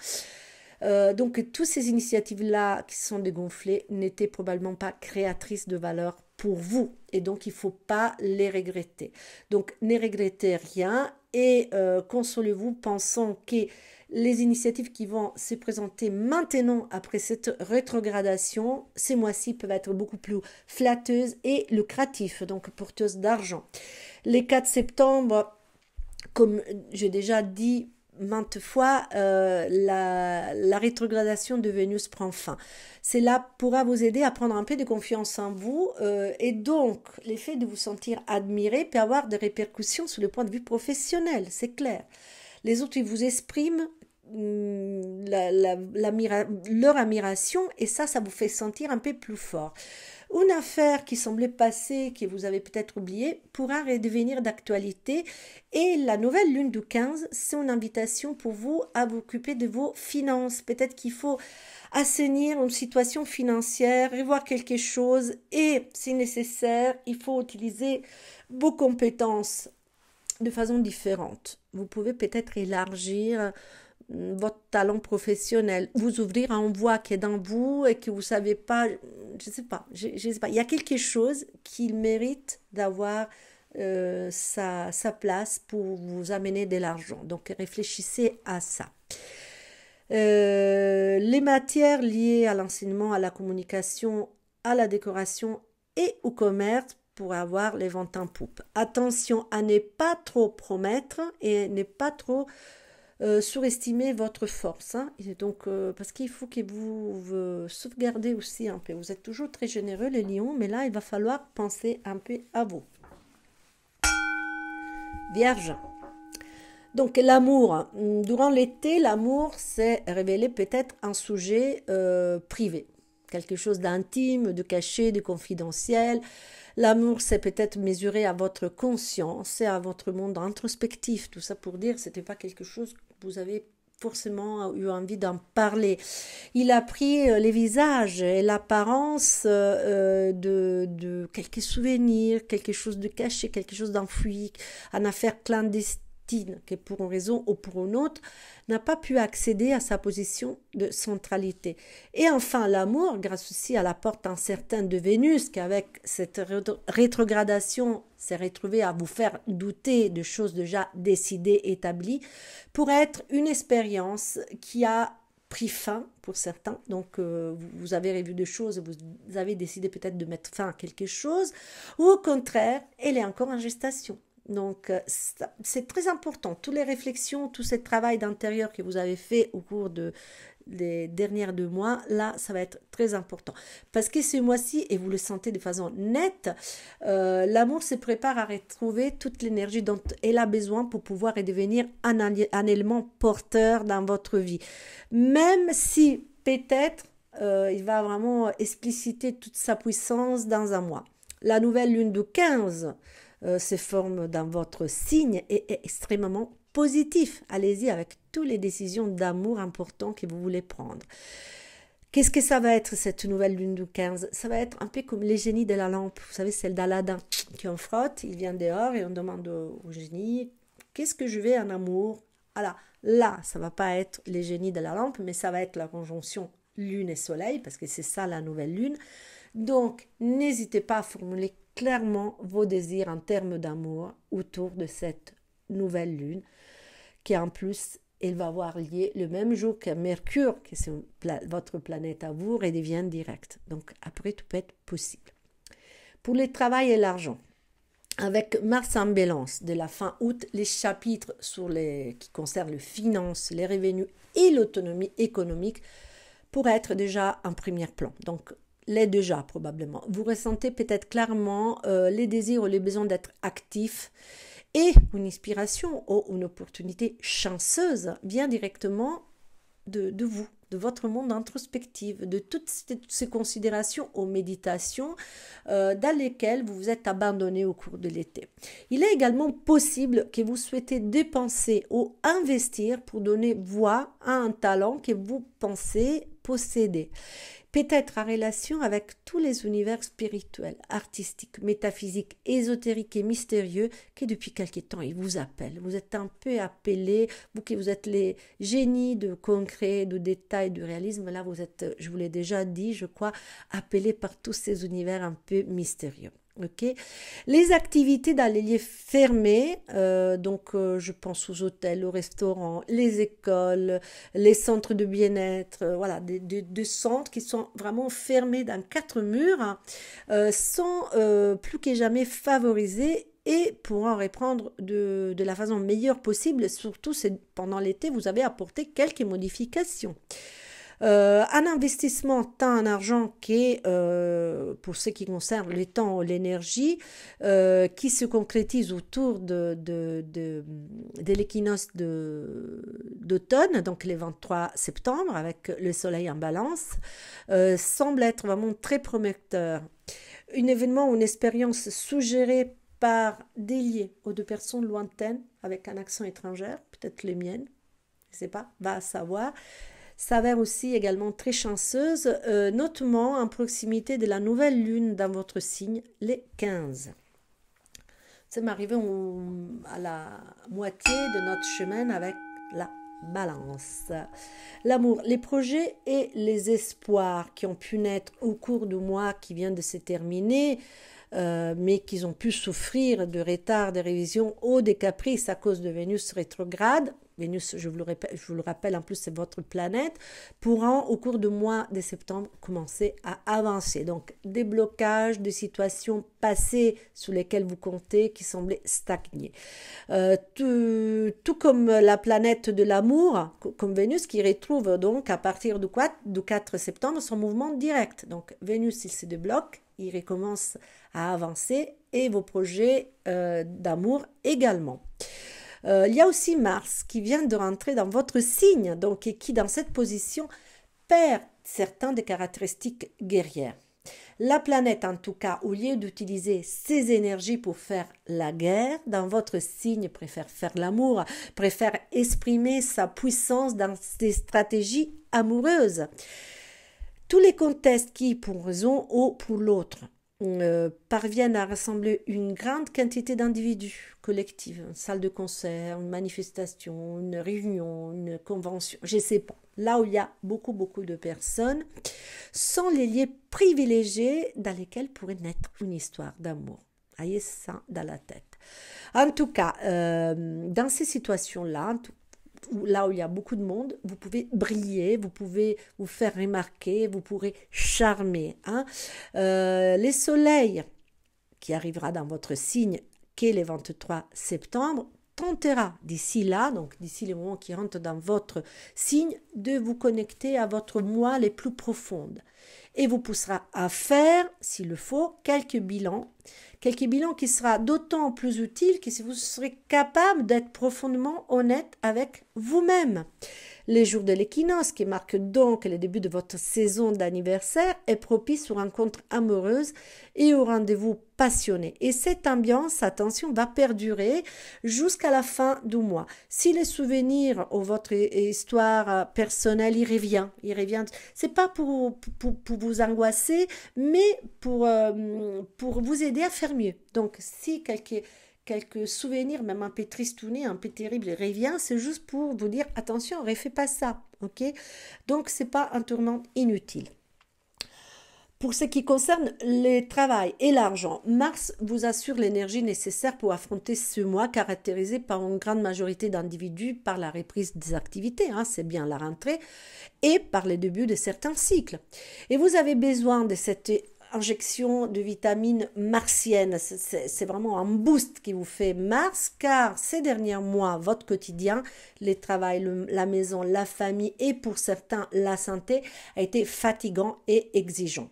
Euh, donc toutes ces initiatives-là qui sont dégonflées n'étaient probablement pas créatrices de valeur pour vous. Et donc, il ne faut pas les regretter. Donc, ne regrettez rien et euh, consolez-vous pensant que les initiatives qui vont se présenter maintenant après cette rétrogradation, ces mois-ci peuvent être beaucoup plus flatteuses et lucratives, donc porteuses d'argent. Les 4 septembre, comme j'ai déjà dit, maintes fois, euh, la, rétrogradation de Vénus prend fin. Cela pourra vous aider à prendre un peu de confiance en vous euh, et donc l'effet de vous sentir admiré peut avoir des répercussions sur le point de vue professionnel, c'est clair. Les autres, ils vous expriment hum, leur admiration et ça, ça vous fait sentir un peu plus fort une affaire qui semblait passer, que vous avez peut-être oubliée, pourra redevenir d'actualité. Et la nouvelle lune du 15, c'est une invitation pour vous à vous occuper de vos finances. Peut-être qu'il faut assainir une situation financière, revoir quelque chose et, si nécessaire, il faut utiliser vos compétences de façon différente. Vous pouvez peut-être élargir Mm, votre talent professionnel, vous ouvrir à un voie qui est dans vous et que vous savez pas, je sais pas, je, sais pas. Il y a quelque chose qui mérite d'avoir euh, sa, sa, place pour vous amener de l'argent. Donc réfléchissez à ça. Euh, les matières liées à l'enseignement, à la communication, à la décoration et au commerce pour avoir les ventes en poupe. Attention à ne pas trop promettre et ne pas trop euh, surestimer votre force. Hein. donc, euh, parce qu'il faut que vous, vous sauvegardez aussi un peu. Vous êtes toujours très généreux, les lions, mais là, il va falloir penser un peu à vous. Vierge. Donc l'amour, durant l'été, l'amour s'est révélé peut-être un sujet euh, privé quelque chose d'intime, de caché, de confidentiel. L'amour, c'est peut-être mesuré à votre conscience et à votre monde introspectif. Tout ça pour dire, c'était pas quelque chose que vous avez forcément eu envie d'en parler. Il a pris euh, les visages et l'apparence euh, euh, de, de, quelques souvenirs, quelque chose de caché, quelque chose d'enfoui, une affaire clandestine qui pour une raison ou pour une autre n'a pas pu accéder à sa position de centralité. Et enfin, l'amour, grâce aussi à la porte incertaine de Vénus, qui avec cette rétrogradation s'est retrouvée à vous faire douter de choses déjà décidées, établies, pour être une expérience qui a pris fin pour certains. Donc, euh, vous avez revu des choses vous avez décidé peut-être de mettre fin à quelque chose. Ou au contraire, elle est encore en gestation. Donc, euh, c'est très important. Toutes les réflexions, tout ce travail d'intérieur que vous avez fait au cours de, des dernières deux mois, là, ça va être très important. Parce que ce mois-ci, et vous le sentez de façon nette, euh, l'amour se prépare à retrouver toute l'énergie dont elle a besoin pour pouvoir devenir un, élément porteur dans votre vie. Même si, peut-être, euh, il va vraiment expliciter toute sa puissance dans un mois. La nouvelle lune de 15 euh, se forme dans votre signe et est extrêmement positif. Allez-y avec toutes les décisions d'amour importantes que vous voulez prendre. Qu'est-ce que ça va être cette nouvelle lune du 15 Ça va être un peu comme les génies de la lampe, vous savez, celle d'Aladin, qui en frotte, il vient dehors et on demande au, génie qu'est-ce que je vais en amour Alors là, ça va pas être les génies de la lampe, mais ça va être la conjonction lune et soleil, parce que c'est ça la nouvelle lune. Donc, n'hésitez pas à formuler clairement vos désirs en termes d'amour autour de cette nouvelle lune, qui en plus, elle va avoir lié le même jour que Mercure, qui est votre planète à vous, redevient devient direct. Donc après, tout peut être possible. Pour le travail et l'argent, avec Mars en balance de la fin août, les chapitres sur les, qui concernent les finances, les revenus et l'autonomie économique pourraient être déjà en premier plan. Donc l'est déjà probablement. Vous ressentez peut-être clairement euh, les désirs ou les besoins d'être actif et une inspiration ou une opportunité chanceuse vient directement de, vous, de votre monde introspectif, de toutes ces, considérations aux méditations euh, dans lesquelles vous vous êtes abandonné au cours de l'été. Il est également possible que vous souhaitez dépenser ou investir pour donner voix à un talent que vous pensez posséder peut-être en relation avec tous les univers spirituels, artistiques, métaphysiques, ésotériques et mystérieux qui depuis quelque temps ils vous appellent. Vous êtes un peu appelés, vous qui vous êtes les génies de concret, de détail, du réalisme, là vous êtes, je vous l'ai déjà dit, je crois, appelés par tous ces univers un peu mystérieux. Les activités dans les lieux fermés, euh, donc euh, je pense aux hôtels, aux restaurants, les écoles, les centres de bien-être, euh, voilà, des, centres qui sont vraiment fermés dans quatre murs, hein, sont plus que jamais favorisés et pour en reprendre de, de la façon meilleure possible, surtout pendant l'été, vous avez apporté quelques modifications. Euh, un investissement tant en argent qui euh, pour ce qui concerne le temps ou l'énergie euh, qui se concrétise autour de, de, de, de l'équinoxe d'automne, donc le 23 septembre avec le soleil en balance, euh, semble être vraiment très prometteur. Un événement ou une expérience suggérée par des liens aux deux personnes lointaines avec un accent étranger, peut-être les miennes, je ne sais pas, va savoir, s'avère aussi également très chanceuse, euh, notamment en proximité de la nouvelle lune dans votre signe, les 15. C'est m'arrive à la moitié de notre chemin avec la balance. L'amour, les projets et les espoirs qui ont pu naître au cours du mois qui vient de se terminer, euh, mais qui ont pu souffrir de retard, de révision ou des caprices à cause de Vénus rétrograde, Vénus, je vous, le rappelle, en plus c'est votre planète, pourront au cours du mois de septembre commencer à avancer. Donc des blocages, des situations passées sous lesquelles vous comptez qui semblaient stagner. Euh, tout, comme la planète de l'amour, comme Vénus, qui retrouve donc à partir du 4, septembre son mouvement direct. Donc Vénus, il se débloque, il recommence à avancer et vos projets euh, d'amour également. Euh, il y a aussi Mars qui vient de rentrer dans votre signe, donc et qui dans cette position perd certaines des caractéristiques guerrières. La planète, en tout cas, au lieu d'utiliser ses énergies pour faire la guerre, dans votre signe préfère faire l'amour, préfère exprimer sa puissance dans ses stratégies amoureuses. Tous les contestes qui, pour raison ou pour l'autre, euh, parviennent à rassembler une grande quantité d'individus collectifs, une salle de concert, une manifestation, une réunion, une convention, je ne sais pas, là où il y a beaucoup, beaucoup de personnes, sont les liens privilégiés dans lesquels pourrait naître une histoire d'amour. Ayez ça dans la tête. En tout cas, euh, dans ces situations-là, en tout là où il y a beaucoup de monde, vous pouvez briller, vous pouvez vous faire remarquer, vous pourrez charmer. Hein. Euh, les soleils qui arrivera dans votre signe qu'est le 23 septembre tentera d'ici là, donc d'ici le moment qui rentre dans votre signe, de vous connecter à votre moi les plus profondes et vous poussera à faire, s'il le faut, quelques bilans, quelques bilans qui sera d'autant plus utile que si vous serez capable d'être profondément honnête avec vous-même. Les jours de l'équinoxe, qui marque donc le début de votre saison d'anniversaire, est propice aux rencontres amoureuses et aux rendez-vous passionnés. Et cette ambiance, attention, va perdurer jusqu'à la fin du mois. Si les souvenirs ou votre histoire euh, personnelle y revient, ce revient, c'est pas pour, pour, vous angoisser, mais pour, euh, pour vous aider à faire mieux. Donc, si quelqu'un quelques souvenirs, même un peu tristouné, un peu terrible, et revient, c'est juste pour vous dire attention, refais pas ça, ok Donc c'est pas un tournant inutile. Pour ce qui concerne le travail et l'argent, Mars vous assure l'énergie nécessaire pour affronter ce mois caractérisé par une grande majorité d'individus par la reprise des activités, hein, c'est bien la rentrée, et par les débuts de certains cycles. Et vous avez besoin de cette injection de vitamine martienne. C'est vraiment un boost qui vous fait Mars, car ces derniers mois, votre quotidien, les travail, la maison, la famille et pour certains la santé a été fatigant et exigeant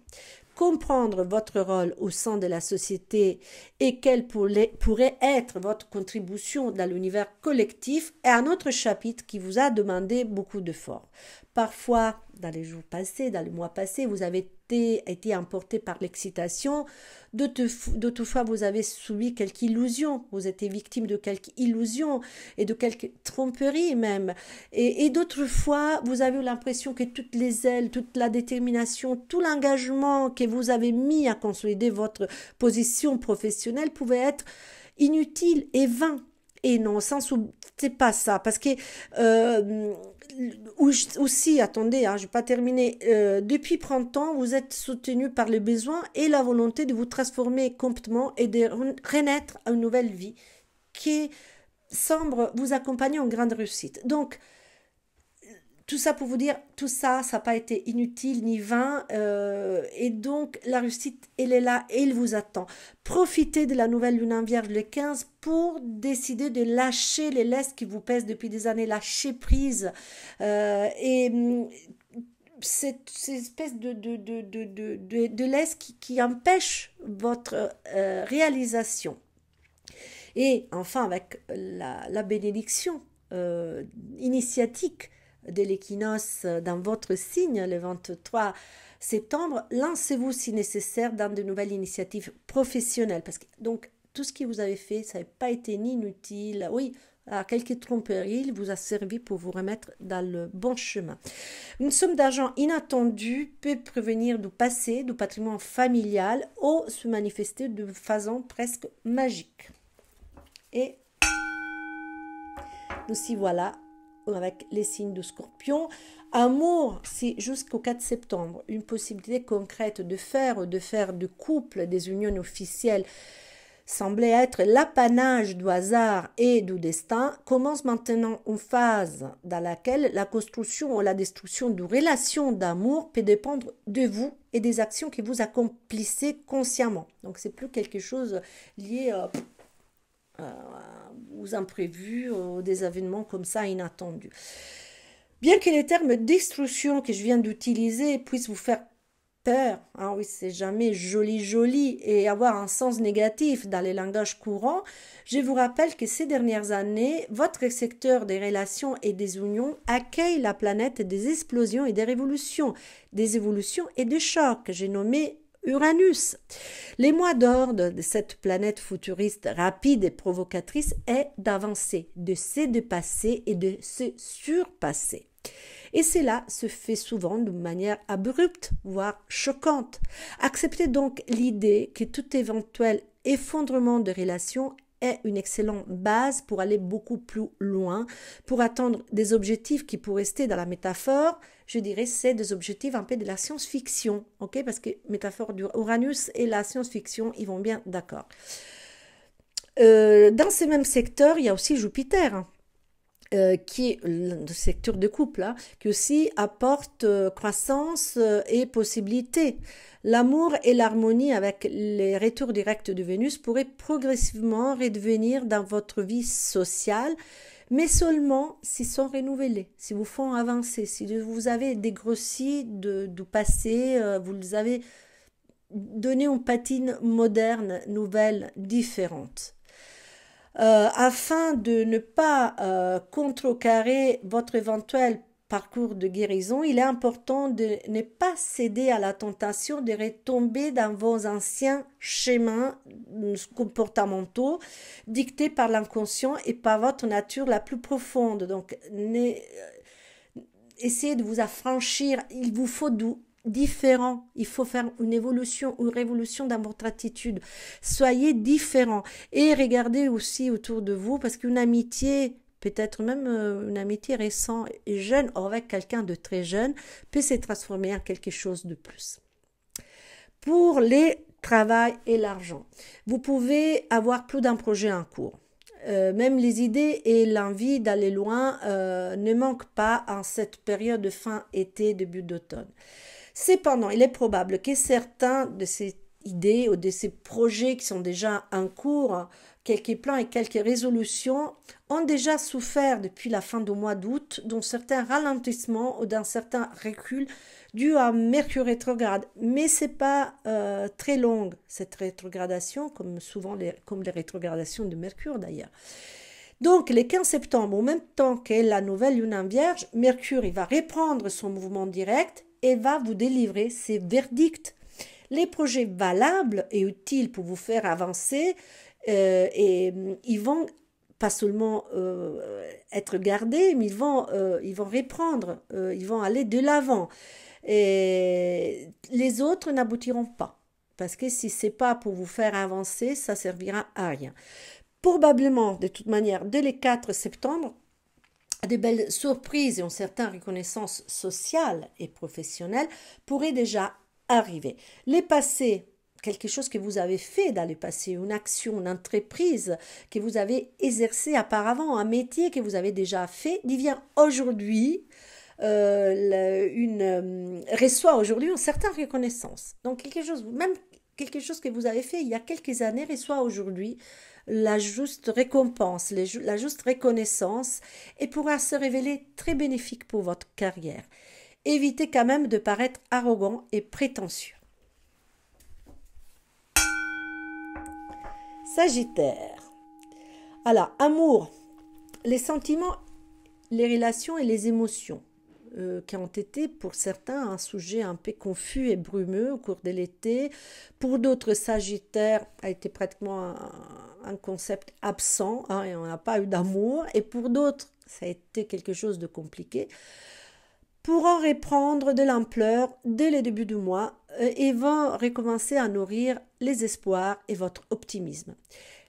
comprendre votre rôle au sein de la société et quelle pourrait être votre contribution dans l'univers collectif est un autre chapitre qui vous a demandé beaucoup d'efforts. Parfois, dans les jours passés, dans le mois passé, vous avez été emporté par l'excitation. De fois, vous avez subi quelques illusion, vous étiez victime de quelques illusion et de quelques tromperie même. Et, et d'autres fois, vous avez l'impression que toutes les ailes, toute la détermination, tout l'engagement que vous avez mis à consolider votre position professionnelle pouvait être inutile et vain. Et non, ça, c'est pas ça, parce que euh, aussi, attendez, hein, je vais pas terminer. Euh, depuis printemps, vous êtes soutenu par le besoin et la volonté de vous transformer complètement et de renaître à une nouvelle vie qui semble vous accompagner en grande réussite. Donc, tout ça pour vous dire, tout ça, ça n'a pas été inutile ni vain. Euh, et donc, la réussite, elle est là et elle vous attend. Profitez de la nouvelle lune vierge le 15 pour décider de lâcher les laisses qui vous pèsent depuis des années, lâcher prise. Euh, et hum, cette, espèce de, de, laisse qui, empêche votre euh, réalisation. Et enfin, avec la bénédiction initiatique, de l'équinoxe dans votre signe le 23 septembre, lancez-vous si nécessaire dans de nouvelles initiatives professionnelles. Parce que, donc, tout ce que vous avez fait, ça n'a pas été ni inutile. Oui, à quelques tromperies, il vous a servi pour vous remettre dans le bon chemin. Une somme d'argent inattendue peut prévenir du passé, du patrimoine familial ou se manifester de façon presque magique. Et nous y voilà avec les signes de scorpion. Amour, c'est jusqu'au 4 septembre. Une possibilité concrète de faire, de faire du couple, des unions officielles semblait être l'apanage du hasard et du destin, commence maintenant une phase dans laquelle la construction ou la destruction de relations d'amour peut dépendre de vous et des actions que vous accomplissez consciemment. Donc c'est plus quelque chose lié euh, euh, aux imprévus, aux des événements comme ça inattendus. Bien que les termes destruction que je viens d'utiliser puissent vous faire peur, hein, oui, c'est jamais joli joli et avoir un sens négatif dans les langages courants, je vous rappelle que ces dernières années, votre secteur des relations et des unions accueille la planète des explosions et des révolutions, des évolutions et des chocs. J'ai nommé Uranus. Les mois d'ordre de cette planète futuriste rapide et provocatrice est d'avancer, de se dépasser et de se surpasser. Et cela se fait souvent de manière abrupte, voire choquante. Acceptez donc l'idée que tout éventuel effondrement de relations est une excellente base pour aller beaucoup plus loin, pour atteindre des objectifs qui, pour rester dans la métaphore, je dirais, c'est des objectifs un peu de la science-fiction, ok Parce que métaphore d'Uranus et la science-fiction, ils vont bien d'accord. Euh, dans ces mêmes secteurs, il y a aussi Jupiter. Hein, euh, qui est le secteur de couple, hein, qui aussi apporte euh, croissance et possibilité. L'amour et l'harmonie avec les retours directs de Vénus pourraient progressivement redevenir dans votre vie sociale mais seulement s'ils sont renouvelés, si vous font avancer, si vous avez dégrossi de, du passé, euh, vous les avez donné une patine moderne, nouvelle, différente. Euh, afin de ne pas euh, contrecarrer votre éventuelle parcours de guérison, il est important de ne pas céder à la tentation de retomber dans vos anciens schémas euh, comportementaux dictés par l'inconscient et par votre nature la plus profonde. Donc, euh, essayez de vous affranchir. Il vous faut d'où différent. Il faut faire une évolution ou révolution dans votre attitude. Soyez différent et regardez aussi autour de vous parce qu'une amitié peut-être même euh, une amitié récente et jeune avec quelqu'un de très jeune peut se transformer en quelque chose de plus. Pour les travail et l'argent, vous pouvez avoir plus d'un projet en cours. Euh, même les idées et l'envie d'aller loin euh, ne manquent pas en cette période de fin été, début d'automne. Cependant, il est probable que certains de ces idées ou de ces projets qui sont déjà en cours, quelques plans et quelques résolutions ont déjà souffert depuis la fin du mois d'août d'un certain ralentissement ou d'un certain recul dû à Mercure rétrograde. Mais ce n'est pas euh, très longue, cette rétrogradation, comme souvent les, comme les rétrogradations de Mercure d'ailleurs. Donc, le 15 septembre, en même temps que la nouvelle lune en vierge, Mercure il va reprendre son mouvement direct et va vous délivrer ses verdicts. Les projets valables et utiles pour vous faire avancer, euh, et ils vont pas seulement euh, être gardés, mais ils vont, euh, ils vont reprendre, euh, ils vont aller de l'avant. Et les autres n'aboutiront pas. Parce que si c'est pas pour vous faire avancer, ça servira à rien. Probablement, de toute manière, dès les 4 septembre, de belles surprises et une certaine reconnaissance sociale et professionnelle pourraient déjà arriver. Les passés quelque chose que vous avez fait d'aller passer une action, une entreprise que vous avez exercée auparavant, un métier que vous avez déjà fait, devient aujourd'hui euh, une euh, reçoit aujourd'hui une certaine reconnaissance. Donc quelque chose, même quelque chose que vous avez fait il y a quelques années reçoit aujourd'hui la juste récompense, la juste reconnaissance et pourra se révéler très bénéfique pour votre carrière. Évitez quand même de paraître arrogant et prétentieux. Sagittaire. Alors, amour, les sentiments, les relations et les émotions euh, qui ont été pour certains un sujet un peu confus et brumeux au cours de l'été. Pour d'autres, Sagittaire a été pratiquement un, concept absent hein, et on n'a pas eu d'amour. Et pour d'autres, ça a été quelque chose de compliqué pourront reprendre de l'ampleur dès le début du mois euh, et vont recommencer à nourrir les espoirs et votre optimisme.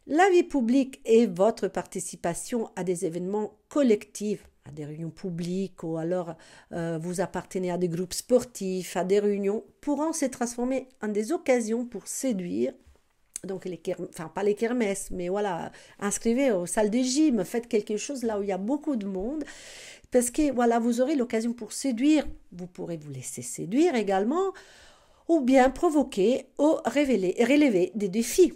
La vie publique et votre participation à des événements collectifs, à des réunions publiques ou alors euh, vous appartenez à des groupes sportifs, à des réunions, pourront se transformer en des occasions pour séduire donc les enfin pas les kermesses, mais voilà, inscrivez aux salles de gym, faites quelque chose là où il y a beaucoup de monde. Parce que voilà, vous aurez l'occasion pour séduire, vous pourrez vous laisser séduire également, ou bien provoquer ou révéler, relever des défis.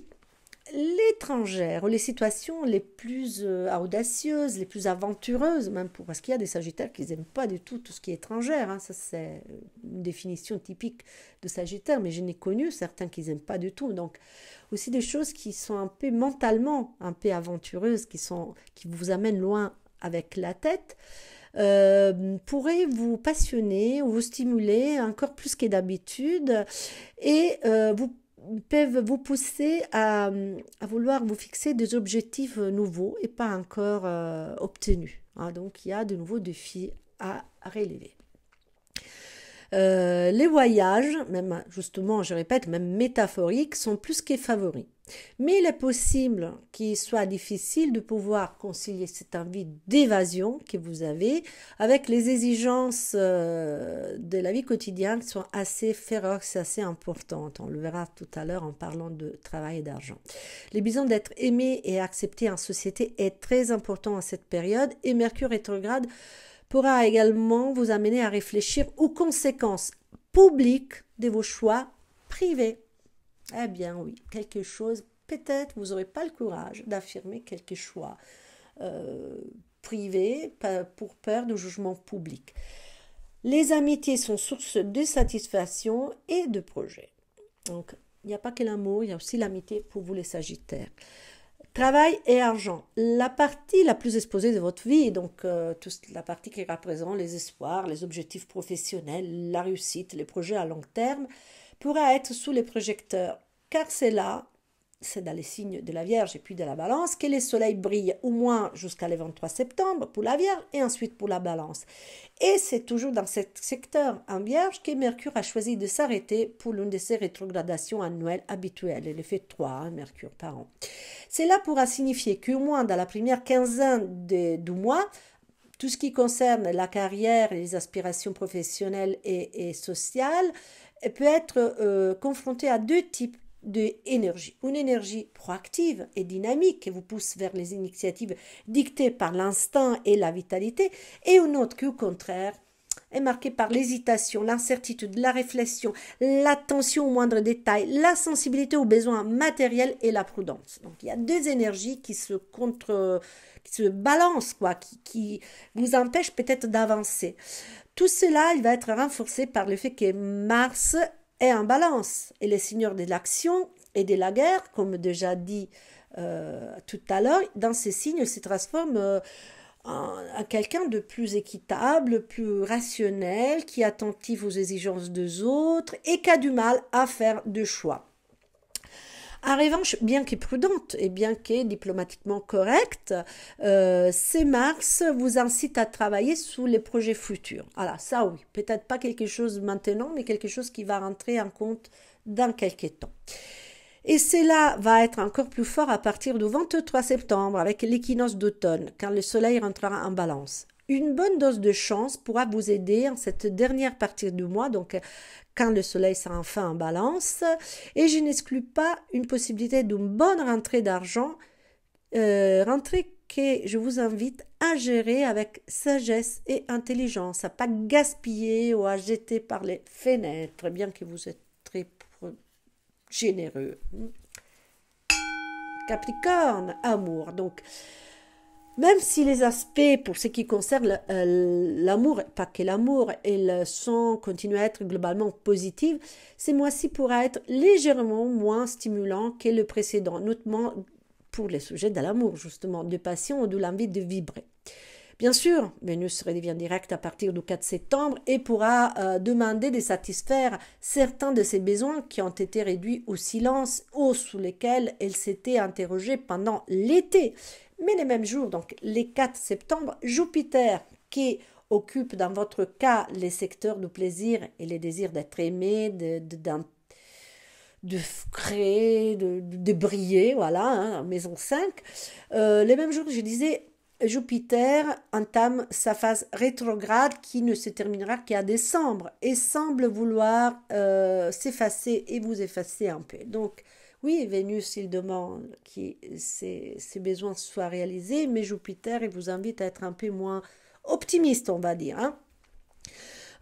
L'étrangère les situations les plus euh, audacieuses, les plus aventureuses, même pour, parce qu'il y a des sagittaires qui n'aiment pas du tout tout ce qui est étrangère, hein. ça c'est une définition typique de sagittaire, mais je n'ai connu certains qui n'aiment pas du tout. Donc aussi des choses qui sont un peu mentalement un peu aventureuses, qui, sont, qui vous amènent loin avec la tête, euh, pourraient vous passionner ou vous stimuler encore plus que d'habitude et euh, vous peuvent vous pousser à, vouloir vous fixer des objectifs nouveaux et pas encore euh, obtenus. Ah, donc il y a de nouveaux défis à relever. Euh, les voyages, même justement, je répète, même métaphoriques, sont plus que Mais il est possible qu'il soit difficile de pouvoir concilier cette envie d'évasion que vous avez avec les exigences euh, de la vie quotidienne qui sont assez féroces, assez importantes. On le verra tout à l'heure en parlant de travail et d'argent. Les besoin d'être aimé et accepté en société est très important à cette période et Mercure rétrograde pourra également vous amener à réfléchir aux conséquences publiques de vos choix privés. Eh bien oui, quelque chose, peut-être vous n'aurez pas le courage d'affirmer quelques choix euh, privés pour peur de jugement public. Les amitiés sont source de satisfaction et de projet. Donc, il n'y a pas que l'amour, il y a aussi l'amitié pour vous les Sagittaires. Travail et argent. La partie la plus exposée de votre vie, donc euh, toute la partie qui représente les espoirs, les objectifs professionnels, la réussite, les projets à long terme, pourra être sous les projecteurs, car c'est là c'est dans les signes de la Vierge et puis de la Balance que le soleil brille au moins jusqu'à le 23 septembre pour la Vierge et ensuite pour la Balance. Et c'est toujours dans ce secteur en Vierge que Mercure a choisi de s'arrêter pour l'une de ses rétrogradations annuelles habituelles. elle fait 3 hein, Mercure par an. Cela pourra signifier qu'au moins dans la première quinzaine de, du mois, tout ce qui concerne la carrière et les aspirations professionnelles et, sociales peut être euh, confronté à deux types d'énergie, une énergie proactive et dynamique qui vous pousse vers les initiatives dictées par l'instinct et la vitalité, et une autre qui, au contraire, est marquée par l'hésitation, l'incertitude, la réflexion, l'attention aux moindres détails, la sensibilité aux besoins matériels et la prudence. Donc il y a deux énergies qui se contre, qui se balancent quoi, qui, qui vous empêchent peut-être d'avancer. Tout cela, il va être renforcé par le fait que Mars est en balance. Et les signes de l'action et de la guerre, comme déjà dit euh, tout à l'heure, dans ces signes se transforment euh, en, en quelqu'un de plus équitable, plus rationnel, qui est attentif aux exigences des autres et qui a du mal à faire de choix. En revanche, bien qu'est prudente et bien qu'est diplomatiquement correcte, euh, ces mars vous incite à travailler sur les projets futurs. Alors ça oui, peut-être pas quelque chose maintenant, mais quelque chose qui va rentrer en compte dans quelques temps. Et cela va être encore plus fort à partir du 23 septembre avec l'équinoxe d'automne, quand le soleil rentrera en balance une bonne dose de chance pourra vous aider en cette dernière partie du mois, donc quand le soleil sera enfin en balance. Et je n'exclus pas une possibilité d'une bonne rentrée d'argent, euh, rentrée que je vous invite à gérer avec sagesse et intelligence, à pas gaspiller ou à jeter par les fenêtres, bien que vous êtes très généreux. Capricorne, amour. Donc, même si les aspects pour ce qui concerne euh, l'amour, pas que l'amour, sont, continuent à être globalement positifs, ces mois-ci pourra être légèrement moins stimulants que le précédent, notamment pour les sujets de l'amour, justement, de passion ou de l'envie de vibrer. Bien sûr, Vénus redevient directe à partir du 4 septembre et pourra euh, demander de satisfaire certains de ses besoins qui ont été réduits au silence ou sous lesquels elle s'était interrogée pendant l'été mais les mêmes jours, donc les 4 septembre, Jupiter qui occupe dans votre cas les secteurs du plaisir et les désirs d'être aimé, de, de, créer, de, briller, voilà, hein, maison 5. Euh, les mêmes jours, je disais, Jupiter entame sa phase rétrograde qui ne se terminera qu'à décembre et semble vouloir euh, s'effacer et vous effacer un peu. Donc, oui, Vénus, il demande que ses, besoins soient réalisés, mais Jupiter, il vous invite à être un peu moins optimiste, on va dire. Hein.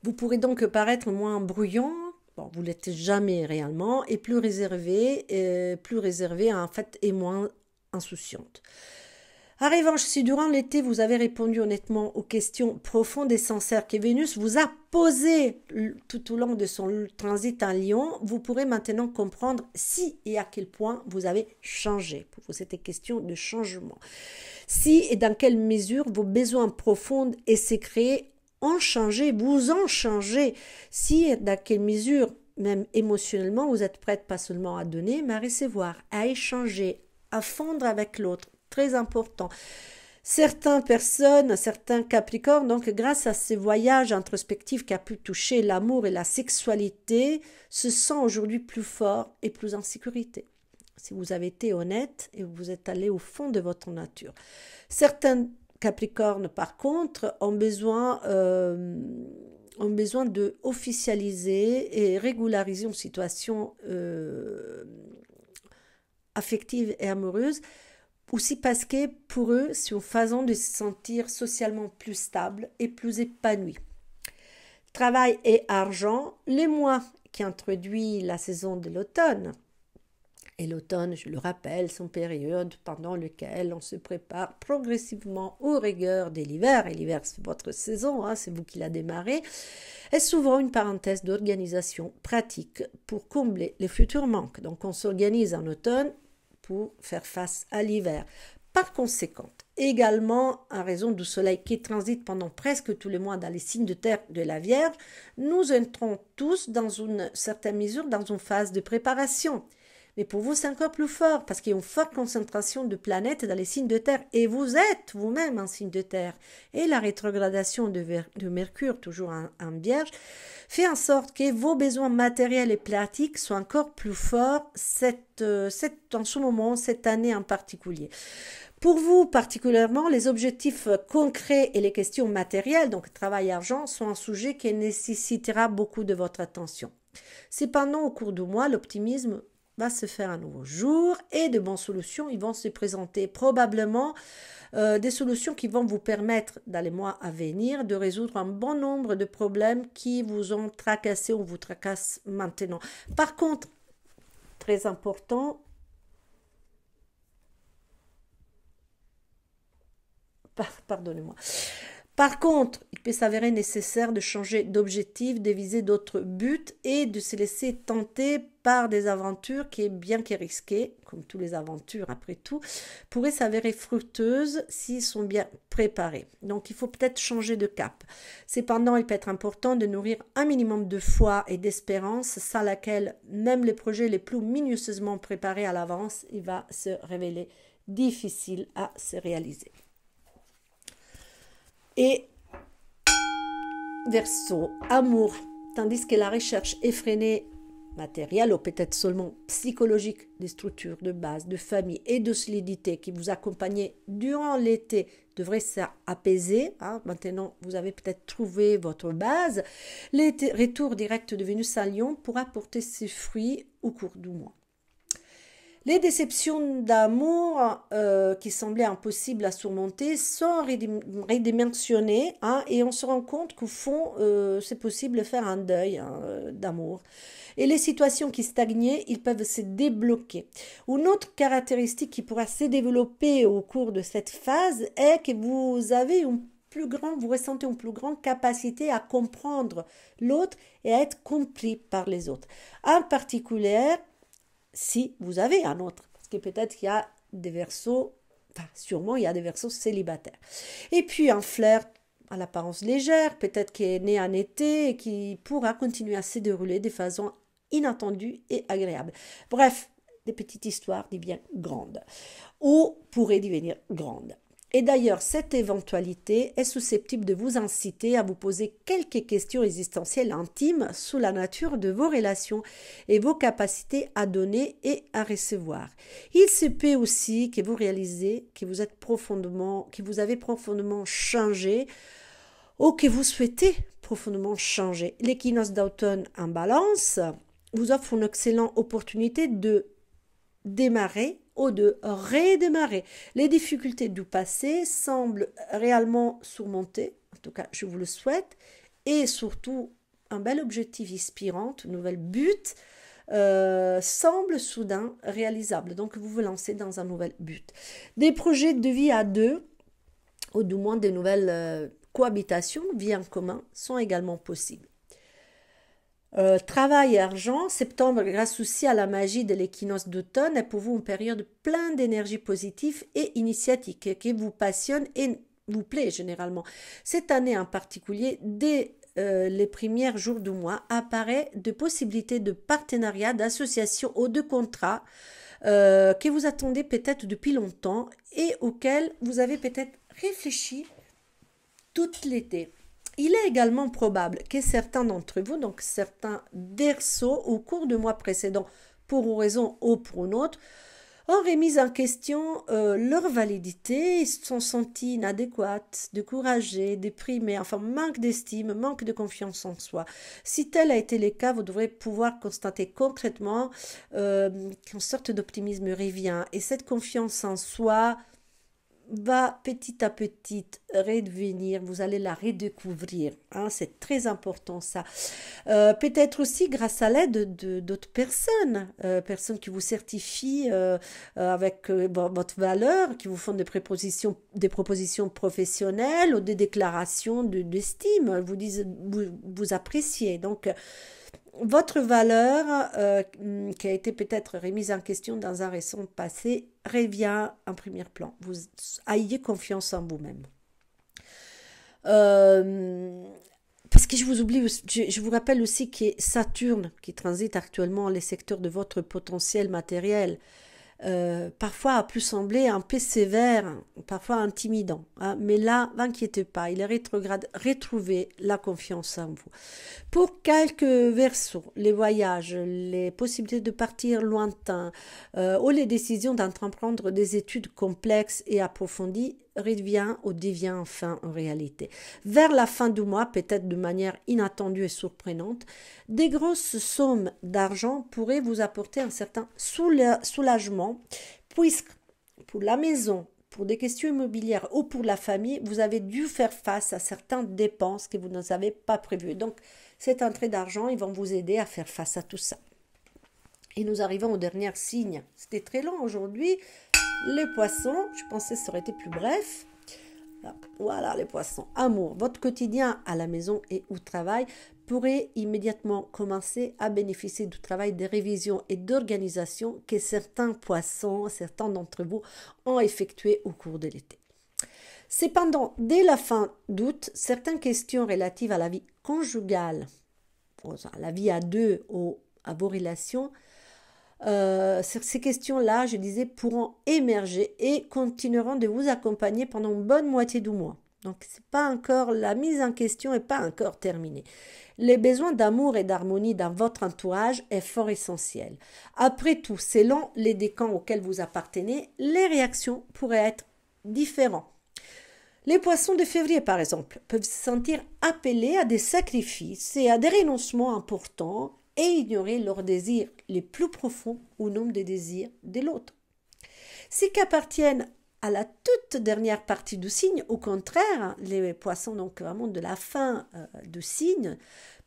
vous pourrez donc paraître moins bruyant, bon, vous l'êtes jamais réellement, et plus réservé, euh, plus réservé en fait, et moins insouciante. En revanche, si durant l'été vous avez répondu honnêtement aux questions profondes et sincères que Vénus vous a posées tout au long de son transit en Lion, vous pourrez maintenant comprendre si et à quel point vous avez changé. Pour vous, c'était question de changement. Si et dans quelle mesure vos besoins profonds et secrets ont changé, vous ont changé. Si et dans quelle mesure même émotionnellement, vous êtes prête pas seulement à donner, mais à recevoir, à échanger, à fondre avec l'autre, très important certaines personnes, certains Capricornes, donc grâce à ces voyages introspectifs qui a pu toucher l'amour et la sexualité, se sent aujourd'hui plus fort et plus en sécurité. Si vous avez été honnête et vous êtes allé au fond de votre nature. Certains Capricornes, par contre, ont besoin, euh, ont besoin de officialiser et régulariser une situation euh, affective et amoureuse aussi parce que pour eux, c'est une façon de se sentir socialement plus stable et plus épanoui. Travail et argent, les mois qui introduisent la saison de l'automne. Et l'automne, je le rappelle, sont périodes pendant lesquelles on se prépare progressivement aux rigueurs de l'hiver. Et l'hiver, c'est votre saison, hein, c'est vous qui la démarrez. est souvent une parenthèse d'organisation pratique pour combler les futurs manques. Donc on s'organise en automne pour faire face à l'hiver. Par conséquent, également en raison du Soleil qui transite pendant presque tous les mois dans les signes de terre de la Vierge, nous entrons tous dans une certaine mesure dans une phase de préparation. Mais pour vous, c'est encore plus fort parce qu'il y a une forte concentration de planètes dans les signes de terre et vous êtes vous-même un signe de terre. Et la rétrogradation de, de Mercure, toujours en, vierge, fait en sorte que vos besoins matériels et pratiques soient encore plus forts cette, euh, cette, en ce moment, cette année en particulier. Pour vous particulièrement, les objectifs concrets et les questions matérielles, donc travail et argent, sont un sujet qui nécessitera beaucoup de votre attention. Cependant, au cours du mois, l'optimisme va se faire un nouveau jour et de bonnes solutions, ils vont se présenter probablement euh, des solutions qui vont vous permettre dans les mois à venir de résoudre un bon nombre de problèmes qui vous ont tracassé ou vous tracassent maintenant. Par contre, très important, pardonnez-moi. Par contre, il peut s'avérer nécessaire de changer d'objectif, de viser d'autres buts et de se laisser tenter par des aventures qui, bien que risquées, comme toutes les aventures après tout, pourraient s'avérer fructueuses s'ils sont bien préparés. Donc il faut peut-être changer de cap. Cependant, il peut être important de nourrir un minimum de foi et d'espérance, sans laquelle même les projets les plus minutieusement préparés à l'avance, il va se révéler difficile à se réaliser et verso, amour, tandis que la recherche effrénée matérielle ou peut-être seulement psychologique des structures de base, de famille et de solidité qui vous accompagnaient durant l'été devrait s'apaiser. Hein. Maintenant, vous avez peut-être trouvé votre base. les retour direct de Vénus à Lyon pourra porter ses fruits au cours du mois. Les déceptions d'amour euh, qui semblaient impossibles à surmonter sont redimensionnées hein, et on se rend compte qu'au fond, euh, c'est possible de faire un deuil hein, euh, d'amour. Et les situations qui stagnaient, ils peuvent se débloquer. Une autre caractéristique qui pourra se développer au cours de cette phase est que vous avez une plus grand, vous ressentez une plus grande capacité à comprendre l'autre et à être compris par les autres. En particulier, si vous avez un autre, parce que peut-être qu'il y a des versos, enfin sûrement il y a des versos célibataires. Et puis un flair à l'apparence légère, peut-être qu'il est né en été et qui pourra continuer à se dérouler de façon inattendue et agréable. Bref, des petites histoires, des bien grandes, ou pourraient devenir grandes. Et d'ailleurs, cette éventualité est susceptible de vous inciter à vous poser quelques questions existentielles intimes sous la nature de vos relations et vos capacités à donner et à recevoir. Il se peut aussi que vous réalisez que vous êtes profondément, que vous avez profondément changé ou que vous souhaitez profondément changer. L'équinoxe d'automne en balance vous offre une excellente opportunité de démarrer au de redémarrer. Les difficultés du passé semblent réellement surmontées, en tout cas je vous le souhaite, et surtout un bel objectif inspirant, un nouvel but euh, semble soudain réalisable. Donc vous vous lancez dans un nouvel but. Des projets de vie à deux, ou du moins des nouvelles euh, cohabitations, vie en commun, sont également possibles. Euh, travail et argent, septembre, grâce aussi à la magie de l'équinoxe d'automne, est pour vous une période pleine d'énergie positive et initiatique qui vous passionne et vous plaît généralement. Cette année en particulier, dès euh, les premiers jours du mois, apparaît de possibilités de partenariat, d'association ou de contrat euh, que vous attendez peut-être depuis longtemps et auxquels vous avez peut-être réfléchi tout l'été. Il est également probable que certains d'entre vous, donc certains versos au cours du mois précédent, pour une raison ou pour une autre, ont remis en question euh, leur validité, se sont sentis inadéquates, découragés, déprimés, enfin manque d'estime, manque de confiance en soi. Si tel a été le cas, vous devrez pouvoir constater concrètement euh, qu'une sorte d'optimisme revient et cette confiance en soi va petit à petit redevenir, vous allez la redécouvrir. Hein, c'est très important ça. Euh, peut-être aussi grâce à l'aide de d'autres personnes, euh, personnes qui vous certifient euh, avec votre valeur, qui vous font des propositions, des propositions professionnelles ou des déclarations d'estime. vous vous appréciez. Donc, votre valeur, euh, qui a été peut-être remise en question dans un récent passé, revient en premier plan. Vous ayez confiance en vous-même. Euh, parce que je vous oublie, je, vous rappelle aussi que Saturne, qui transite actuellement les secteurs de votre potentiel matériel, euh, parfois a pu sembler un peu sévère, parfois intimidant. Hein. mais là, n'inquiétez pas, il est rétrograde. Retrouvez la confiance en vous. Pour quelques versos, les voyages, les possibilités de partir lointain euh, ou les décisions d'entreprendre des études complexes et approfondies, revient ou devient enfin en réalité. Vers la fin du mois, peut-être de manière inattendue et surprenante, des grosses sommes d'argent pourraient vous apporter un certain soulagement, puisque pour la maison, pour des questions immobilières ou pour la famille, vous avez dû faire face à certaines dépenses que vous n'avez pas prévues. Donc, cette entrée d'argent, ils vont vous aider à faire face à tout ça. Et nous arrivons au dernier signe. C'était très long aujourd'hui, les poissons, je pensais que ça aurait été plus bref. Voilà les poissons. Amour, votre quotidien à la maison et au travail pourrait immédiatement commencer à bénéficier du travail de révision et d'organisation que certains poissons, certains d'entre vous, ont effectué au cours de l'été. Cependant, dès la fin d'août, certaines questions relatives à la vie conjugale, à la vie à deux, ou à vos relations, euh, ces questions-là, je disais, pourront émerger et continueront de vous accompagner pendant une bonne moitié du mois. Donc, c'est pas encore la mise en question n'est pas encore terminée. Les besoins d'amour et d'harmonie dans votre entourage est fort essentiel. Après tout, selon les décans auxquels vous appartenez, les réactions pourraient être différentes. Les poissons de février, par exemple, peuvent se sentir appelés à des sacrifices et à des renoncements importants et ignorer leurs désirs les plus profonds au nom des désirs de l'autre. Ceux qui appartiennent à la toute dernière partie du signe, au contraire, les poissons, donc vraiment de la fin euh, du signe,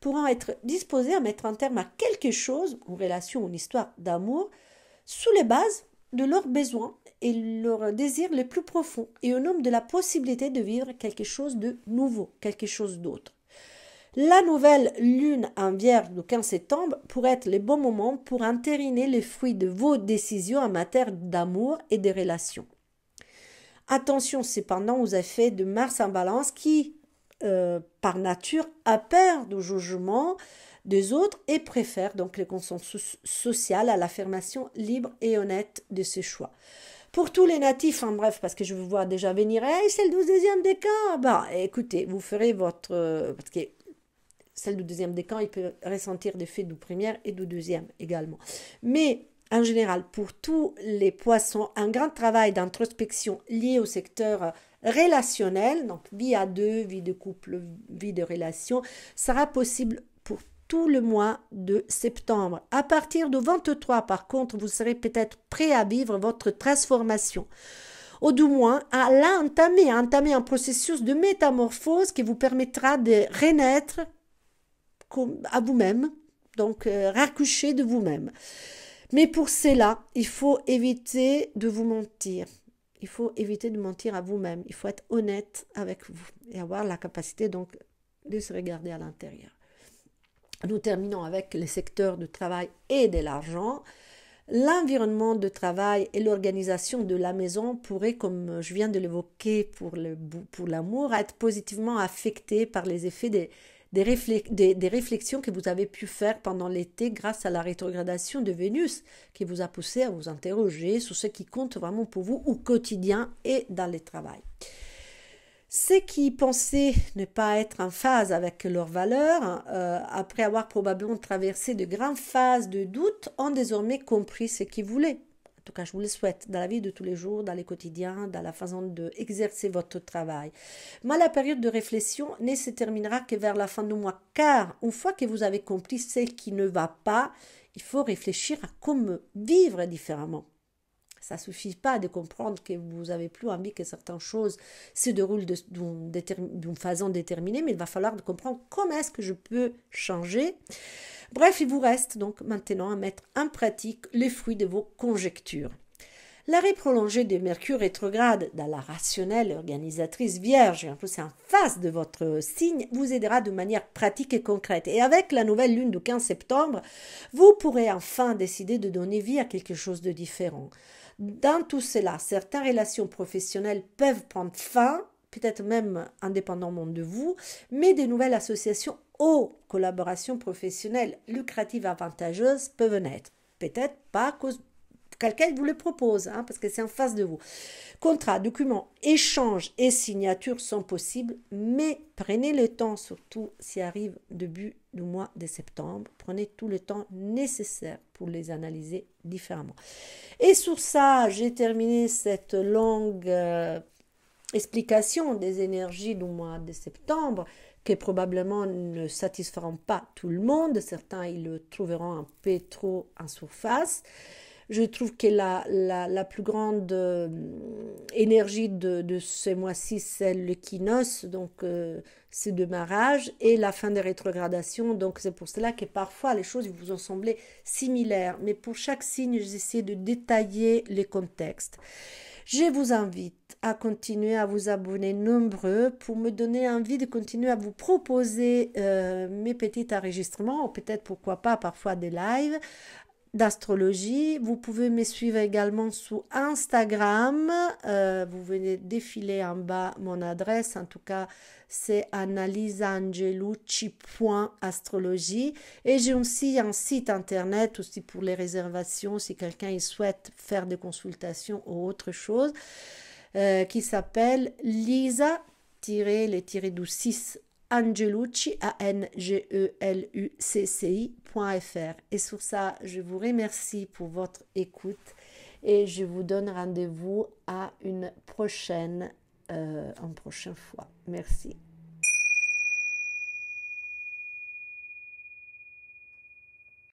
pourront être disposés à mettre un terme à quelque chose, ou relation ou une histoire d'amour, sous les bases de leurs besoins et leurs désirs les plus profonds, et au nom de la possibilité de vivre quelque chose de nouveau, quelque chose d'autre. La nouvelle lune en vierge du 15 septembre pourrait être le bon moment pour intériner les fruits de vos décisions en matière d'amour et de relations. Attention cependant aux effets de Mars en balance qui, euh, par nature, a peur du jugement des autres et préfère donc le consensus social à l'affirmation libre et honnête de ses choix. Pour tous les natifs, en hein, bref, parce que je vous vois déjà venir, hey, eh, c'est le 12e décan, bah écoutez, vous ferez votre... Euh, celle du deuxième décan, il peut ressentir des faits du premier et du deuxième également. Mais en général, pour tous les poissons, un grand travail d'introspection lié au secteur relationnel, donc vie à deux, vie de couple, vie de relation, sera possible pour tout le mois de septembre. À partir du 23, par contre, vous serez peut-être prêt à vivre votre transformation ou du moins à l'entamer, à entamer un processus de métamorphose qui vous permettra de renaître à vous-même, donc euh, raccoucher de vous-même. Mais pour cela, il faut éviter de vous mentir. Il faut éviter de mentir à vous-même. Il faut être honnête avec vous et avoir la capacité donc de se regarder à l'intérieur. Nous terminons avec les secteurs de travail et de l'argent. L'environnement de travail et l'organisation de la maison pourraient, comme je viens de l'évoquer pour l'amour, pour être positivement affectés par les effets des des, réflexions que vous avez pu faire pendant l'été grâce à la rétrogradation de Vénus qui vous a poussé à vous interroger sur ce qui compte vraiment pour vous au quotidien et dans le travail. Ceux qui pensaient ne pas être en phase avec leurs valeurs, euh, après avoir probablement traversé de grandes phases de doute, ont désormais compris ce qu'ils voulaient tout cas, je vous le souhaite dans la vie de tous les jours, dans les quotidiens, dans la façon d'exercer exercer votre travail. Mais la période de réflexion ne se terminera que vers la fin du mois, car une fois que vous avez compris ce qui ne va pas, il faut réfléchir à comment vivre différemment. Ça ne suffit pas de comprendre que vous n'avez plus envie que certaines choses se déroulent d'une façon déterminée, mais il va falloir comprendre comment est-ce que je peux changer. Bref, il vous reste donc maintenant à mettre en pratique les fruits de vos conjectures. L'arrêt prolongé de Mercure rétrograde dans la rationnelle organisatrice vierge, en plus en face de votre signe, vous aidera de manière pratique et concrète. Et avec la nouvelle lune du 15 septembre, vous pourrez enfin décider de donner vie à quelque chose de différent. Dans tout cela, certaines relations professionnelles peuvent prendre fin, peut-être même indépendamment de vous, mais des nouvelles associations ou collaborations professionnelles lucratives avantageuses peuvent naître. Peut-être pas à cause quelqu'un vous le propose, hein, parce que c'est en face de vous. Contrat, documents, échanges et signatures sont possibles, mais prenez le temps, surtout s'il arrive de but mois de septembre. Prenez tout le temps nécessaire pour les analyser différemment. Et sur ça, j'ai terminé cette longue euh, explication des énergies du mois de septembre qui probablement ne satisferont pas tout le monde. Certains, ils le trouveront un peu trop en surface. Je trouve que la, la, plus grande euh, énergie de, ce mois-ci, c'est kinos, donc euh, c'est le démarrage, et la fin des rétrogradations. Donc c'est pour cela que parfois les choses vous ont semblé similaires. Mais pour chaque signe, j'essaie de détailler les contextes. Je vous invite à continuer à vous abonner nombreux pour me donner envie de continuer à vous proposer euh, mes petits enregistrements, ou peut-être pourquoi pas parfois des lives, d'astrologie. Vous pouvez me suivre également sur Instagram. Euh, vous venez défiler en bas mon adresse. En tout cas, c'est astrologie Et j'ai aussi un site internet aussi pour les réservations si quelqu'un souhaite faire des consultations ou autre chose euh, qui s'appelle Lisa les tiré du 6 angelucci, A-N-G-E-L-U-C-C-I.fr. Et sur ça, je vous remercie pour votre écoute et je vous donne rendez-vous à une prochaine, euh, une prochaine fois. Merci.